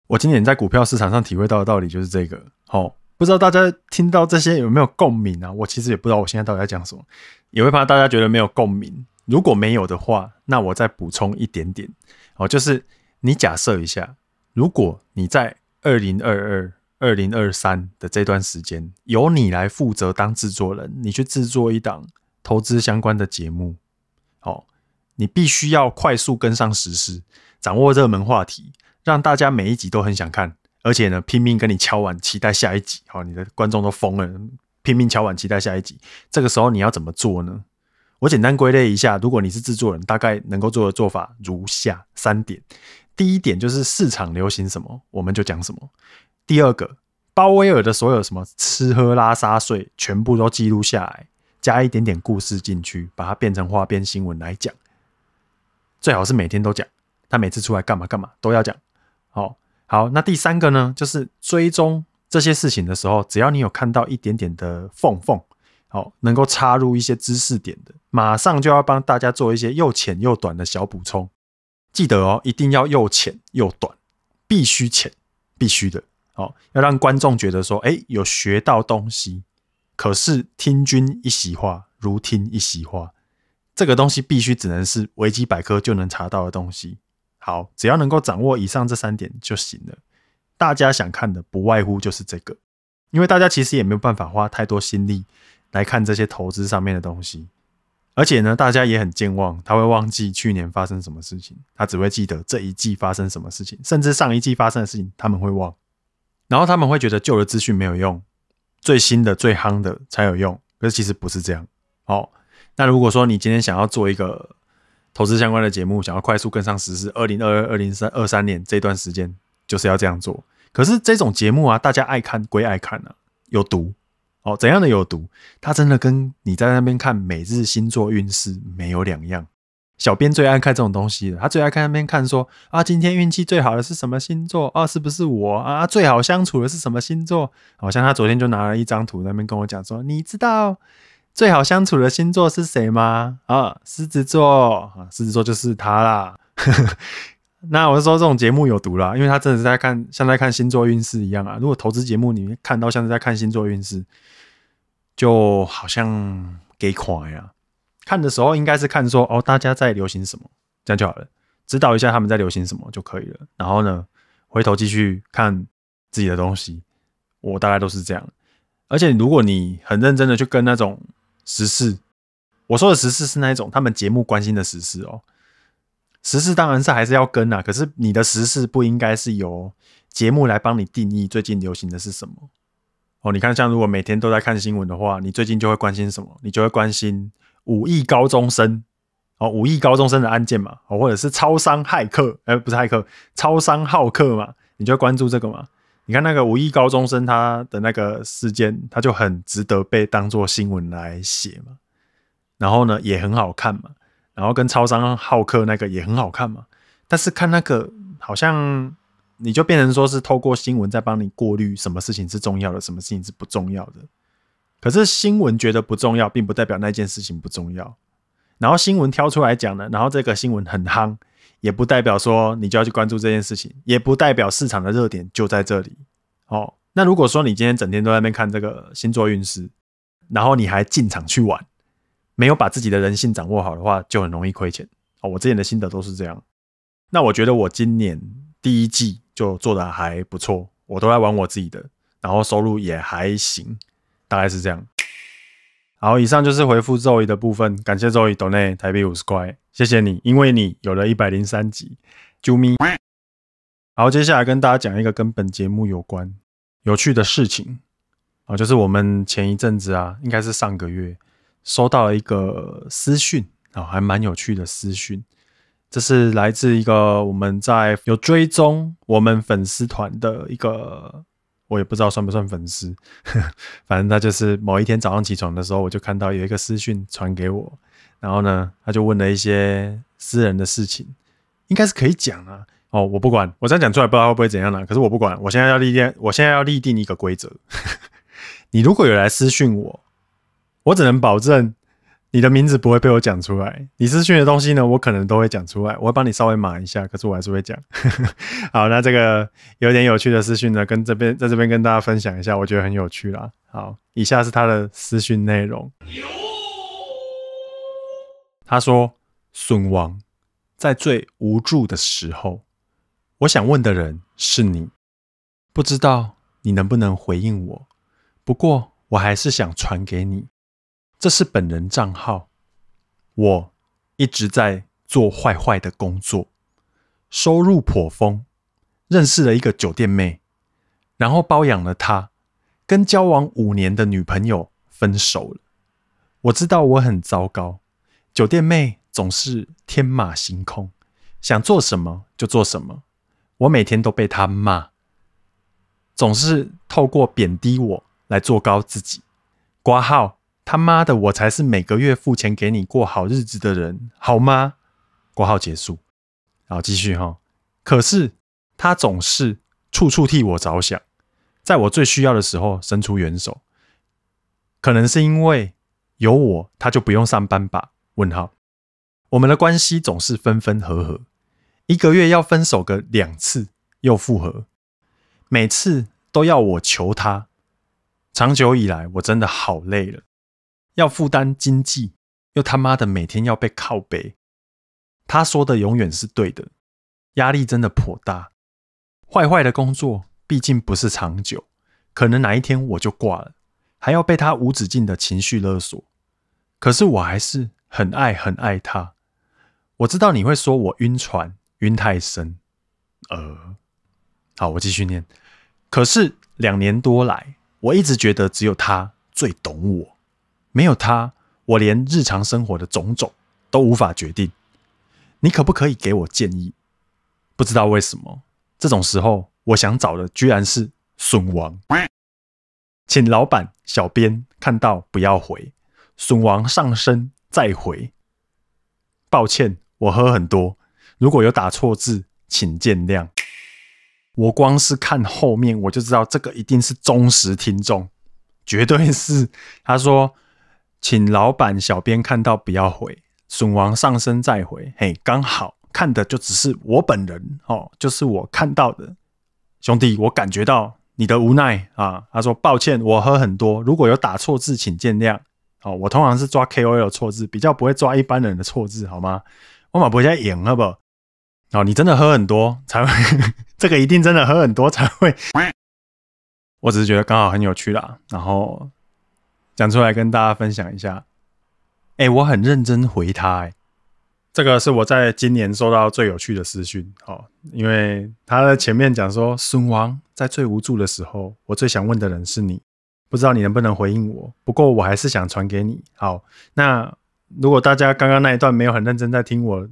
我今年在股票市场上体会到的道理就是这个。哦，不知道大家听到这些有没有共鸣啊？我其实也不知道我现在到底在讲什么，也会怕大家觉得没有共鸣。如果没有的话，那我再补充一点点哦，就是你假设一下，如果你在二零二二、二零二三的这段时间，由你来负责当制作人，你去制作一档投资相关的节目。哦，你必须要快速跟上时事，掌握热门话题，让大家每一集都很想看，而且呢，拼命跟你敲碗，期待下一集。好，你的观众都疯了，拼命敲碗，期待下一集。这个时候你要怎么做呢？我简单归类一下，如果你是制作人，大概能够做的做法如下三点。第一点就是市场流行什么，我们就讲什么。第二个，鲍威尔的所有什么吃喝拉撒睡，全部都记录下来，加一点点故事进去，把它变成花边新闻来讲。最好是每天都讲，他每次出来干嘛干嘛都要讲。好好，那第三个呢，就是追踪这些事情的时候，只要你有看到一点点的缝缝，好，能够插入一些知识点的，马上就要帮大家做一些又浅又短的小补充。记得哦，一定要又浅又短，必须浅，必须的。好，要让观众觉得说，哎，有学到东西。可是听君一席话，如听一席话，这个东西必须只能是维基百科就能查到的东西。好，只要能够掌握以上这三点就行了。大家想看的不外乎就是这个，因为大家其实也没有办法花太多心力来看这些投资上面的东西。而且呢，大家也很健忘，他会忘记去年发生什么事情，他只会记得这一季发生什么事情，甚至上一季发生的事情他们会忘。然后他们会觉得旧的资讯没有用，最新的、最夯的才有用。可是其实不是这样。好，那如果说你今天想要做一个投资相关的节目，想要快速跟上时事，二零二二、二零三二三年这段时间就是要这样做。可是这种节目啊，大家爱看归爱看啊，有毒。哦，怎样的有毒？它真的跟你在那边看每日星座运势没有两样。小编最爱看这种东西他最爱看那边看说啊，今天运气最好的是什么星座啊？是不是我啊？最好相处的是什么星座？好像他昨天就拿了一张图那边跟我讲说，你知道最好相处的星座是谁吗？啊，狮子座啊，狮子座就是他啦。那我说这种节目有毒啦，因为他真的是在看，像在看星座运势一样啊。如果投资节目里面看到像是在看星座运势，就好像给垮呀。看的时候应该是看说哦，大家在流行什么，这样就好了，指导一下他们在流行什么就可以了。然后呢，回头继续看自己的东西，我大概都是这样。而且如果你很认真的去跟那种时事，我说的时事是那一种他们节目关心的时事哦。时事当然是还是要跟啊，可是你的时事不应该是由节目来帮你定义最近流行的是什么哦？你看，像如果每天都在看新闻的话，你最近就会关心什么？你就会关心五亿高中生哦，五亿高中生的案件嘛，哦，或者是超商骇客，哎，不是骇客，超商好客嘛，你就关注这个嘛。你看那个五亿高中生他的那个事件，他就很值得被当做新闻来写嘛，然后呢也很好看嘛。然后跟超商好客那个也很好看嘛，但是看那个好像你就变成说是透过新闻在帮你过滤什么事情是重要的，什么事情是不重要的。可是新闻觉得不重要，并不代表那件事情不重要。然后新闻挑出来讲了，然后这个新闻很夯，也不代表说你就要去关注这件事情，也不代表市场的热点就在这里。哦，那如果说你今天整天都在那边看这个星座运势，然后你还进场去玩。没有把自己的人性掌握好的话，就很容易亏钱。哦，我之前的心得都是这样。那我觉得我今年第一季就做的还不错，我都在玩我自己的，然后收入也还行，大概是这样。好，以上就是回复周瑜的部分，感谢周瑜，don't e 台币五十块，谢谢你，因为你有了一百零三集，啾咪。好，接下来跟大家讲一个跟本节目有关有趣的事情啊，就是我们前一阵子啊，应该是上个月。收到了一个私讯，啊、还蛮有趣的私讯。这是来自一个我们在有追踪我们粉丝团的一个，我也不知道算不算粉丝。反正他就是某一天早上起床的时候，我就看到有一个私讯传给我。然后呢，他就问了一些私人的事情，应该是可以讲啊。哦，我不管，我这样讲出来不知道会不会怎样呢？可是我不管，我现在要立定，我现在要立定一个规则：你如果有来私讯我。我只能保证，你的名字不会被我讲出来。你私讯的东西呢，我可能都会讲出来。我会帮你稍微码一下，可是我还是会讲。好，那这个有点有趣的私讯呢，跟这边在这边跟大家分享一下，我觉得很有趣啦。好，以下是他的私讯内容。他说：“损王，在最无助的时候，我想问的人是你，不知道你能不能回应我。不过，我还是想传给你。”这是本人账号，我一直在做坏坏的工作，收入颇丰，认识了一个酒店妹，然后包养了她，跟交往五年的女朋友分手了。我知道我很糟糕，酒店妹总是天马行空，想做什么就做什么，我每天都被她骂，总是透过贬低我来做高自己，挂号。他妈的，我才是每个月付钱给你过好日子的人，好吗？括号结束，然后继续哈。可是他总是处处替我着想，在我最需要的时候伸出援手。可能是因为有我，他就不用上班吧？问号。我们的关系总是分分合合，一个月要分手个两次又复合，每次都要我求他。长久以来，我真的好累了。要负担经济，又他妈的每天要被靠背。他说的永远是对的，压力真的颇大。坏坏的工作毕竟不是长久，可能哪一天我就挂了，还要被他无止境的情绪勒索。可是我还是很爱很爱他。我知道你会说我晕船晕太深，呃，好，我继续念。可是两年多来，我一直觉得只有他最懂我。没有他，我连日常生活的种种都无法决定。你可不可以给我建议？不知道为什么，这种时候我想找的居然是损王。请老板、小编看到不要回，损王上身再回。抱歉，我喝很多，如果有打错字，请见谅。我光是看后面，我就知道这个一定是忠实听众，绝对是。他说。请老板、小编看到不要回，损王上身再回。嘿，刚好看的就只是我本人哦，就是我看到的兄弟，我感觉到你的无奈啊。他说：“抱歉，我喝很多，如果有打错字，请见谅。”哦，我通常是抓 KOL 的错字，比较不会抓一般人的错字，好吗？我马不会再赢了不？哦，你真的喝很多才会，这个一定真的喝很多才会。我只是觉得刚好很有趣啦，然后。讲出来跟大家分享一下，哎，我很认真回他，哎，这个是我在今年收到最有趣的私讯，哦，因为他在前面讲说，孙王在最无助的时候，我最想问的人是你，不知道你能不能回应我，不过我还是想传给你。好，那如果大家刚刚那一段没有很认真在听我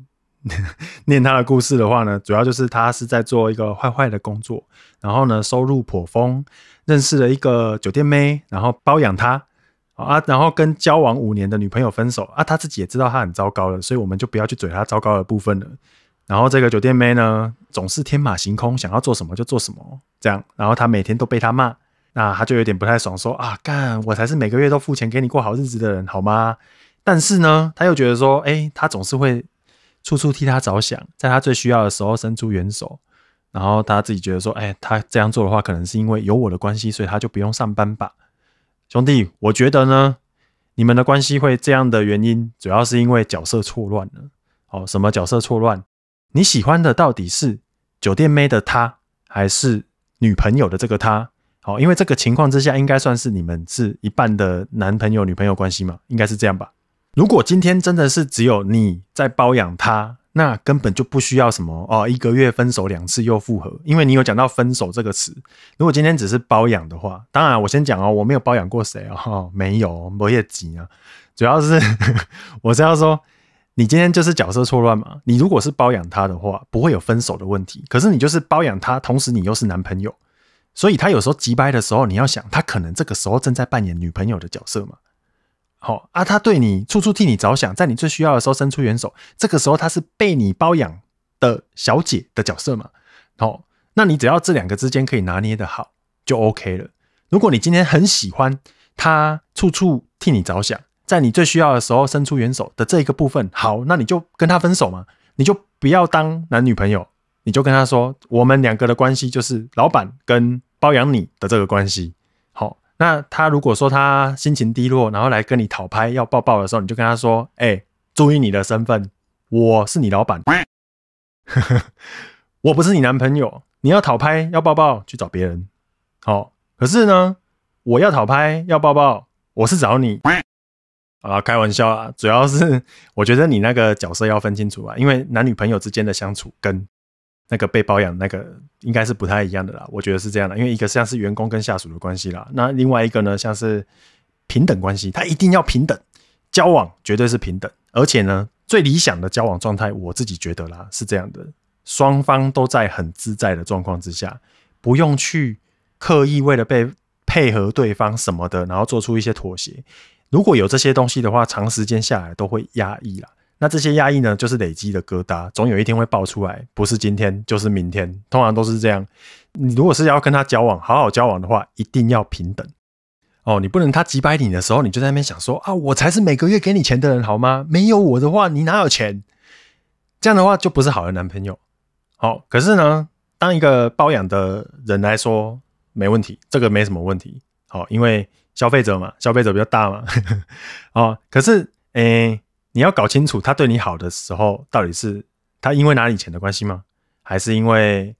念他的故事的话呢，主要就是他是在做一个坏坏的工作，然后呢收入颇丰，认识了一个酒店妹，然后包养他。啊，然后跟交往五年的女朋友分手啊，他自己也知道他很糟糕了，所以我们就不要去嘴他糟糕的部分了。然后这个酒店妹呢，总是天马行空，想要做什么就做什么，这样。然后他每天都被他骂，那他就有点不太爽，说啊，干，我才是每个月都付钱给你过好日子的人，好吗？但是呢，他又觉得说，哎，他总是会处处替他着想，在他最需要的时候伸出援手。然后他自己觉得说，哎，他这样做的话，可能是因为有我的关系，所以他就不用上班吧。兄弟，我觉得呢，你们的关系会这样的原因，主要是因为角色错乱了。哦，什么角色错乱？你喜欢的到底是酒店妹的他，还是女朋友的这个他？好，因为这个情况之下，应该算是你们是一半的男朋友女朋友关系嘛？应该是这样吧？如果今天真的是只有你在包养她，那根本就不需要什么哦，一个月分手两次又复合，因为你有讲到分手这个词。如果今天只是包养的话，当然我先讲哦，我没有包养过谁哦，没有，我也急啊。主要是 我是要说，你今天就是角色错乱嘛。你如果是包养他的话，不会有分手的问题。可是你就是包养他，同时你又是男朋友，所以他有时候急掰的时候，你要想，他可能这个时候正在扮演女朋友的角色嘛。好啊，他对你处处替你着想，在你最需要的时候伸出援手，这个时候他是被你包养的小姐的角色嘛？好，那你只要这两个之间可以拿捏的好，就 OK 了。如果你今天很喜欢他，处处替你着想，在你最需要的时候伸出援手的这一个部分，好，那你就跟他分手嘛，你就不要当男女朋友，你就跟他说，我们两个的关系就是老板跟包养你的这个关系。那他如果说他心情低落，然后来跟你讨拍要抱抱的时候，你就跟他说：“哎，注意你的身份，我是你老板，我不是你男朋友，你要讨拍要抱抱去找别人。”好，可是呢，我要讨拍要抱抱，我是找你。啊，开玩笑啊，主要是我觉得你那个角色要分清楚啊，因为男女朋友之间的相处跟那个被包养那个。应该是不太一样的啦，我觉得是这样的，因为一个像是员工跟下属的关系啦，那另外一个呢像是平等关系，他一定要平等，交往绝对是平等，而且呢最理想的交往状态，我自己觉得啦是这样的，双方都在很自在的状况之下，不用去刻意为了被配合对方什么的，然后做出一些妥协，如果有这些东西的话，长时间下来都会压抑啦。那这些压抑呢，就是累积的疙瘩，总有一天会爆出来，不是今天就是明天，通常都是这样。你如果是要跟他交往，好好交往的话，一定要平等哦，你不能他几百你的时候，你就在那边想说啊，我才是每个月给你钱的人，好吗？没有我的话，你哪有钱？这样的话就不是好的男朋友。好，可是呢，当一个包养的人来说，没问题，这个没什么问题。好，因为消费者嘛，消费者比较大嘛。哦，可是，诶。你要搞清楚他对你好的时候，到底是他因为拿你钱的关系吗？还是因为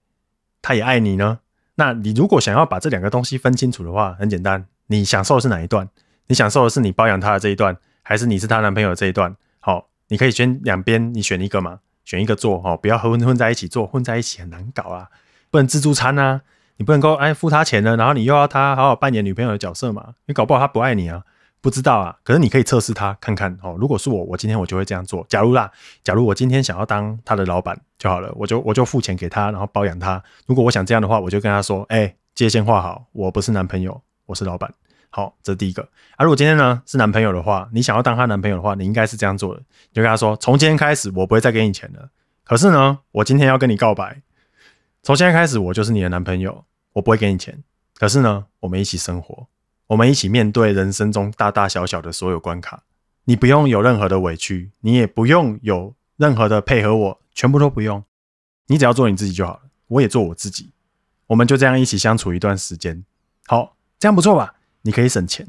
他也爱你呢？那你如果想要把这两个东西分清楚的话，很简单，你享受的是哪一段？你享受的是你包养他的这一段，还是你是他男朋友这一段？好，你可以选两边，你选一个嘛，选一个做哦，不要和混混在一起做，混在一起很难搞啊，不能自助餐呐，你不能够哎付他钱呢，然后你又要他好好扮演女朋友的角色嘛，你搞不好他不爱你啊。不知道啊，可是你可以测试他看看哦。如果是我，我今天我就会这样做。假如啦，假如我今天想要当他的老板就好了，我就我就付钱给他，然后包养他。如果我想这样的话，我就跟他说：“哎，界限画好，我不是男朋友，我是老板。”好，这是第一个。啊，如果今天呢是男朋友的话，你想要当他男朋友的话，你应该是这样做的，你就跟他说：“从今天开始，我不会再给你钱了。可是呢，我今天要跟你告白，从现在开始，我就是你的男朋友，我不会给你钱，可是呢，我们一起生活。”我们一起面对人生中大大小小的所有关卡，你不用有任何的委屈，你也不用有任何的配合，我全部都不用，你只要做你自己就好了。我也做我自己，我们就这样一起相处一段时间，好，这样不错吧？你可以省钱，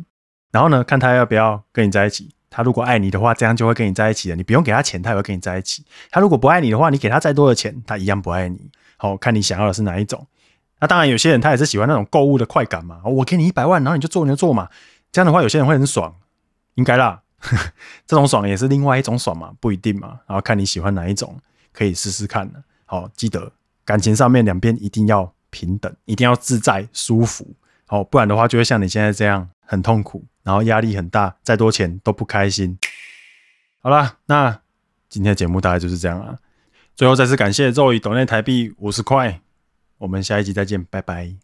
然后呢，看他要不要跟你在一起。他如果爱你的话，这样就会跟你在一起了。你不用给他钱，他也会跟你在一起。他如果不爱你的话，你给他再多的钱，他一样不爱你。好看，你想要的是哪一种？那当然，有些人他也是喜欢那种购物的快感嘛。我给你一百万，然后你就做你就做嘛。这样的话，有些人会很爽，应该啦。这种爽也是另外一种爽嘛，不一定嘛。然后看你喜欢哪一种，可以试试看。好，记得感情上面两边一定要平等，一定要自在舒服。好，不然的话就会像你现在这样很痛苦，然后压力很大，再多钱都不开心。好啦，那今天的节目大概就是这样啊。最后再次感谢肉鱼抖内台币五十块。我们下一集再见，拜拜。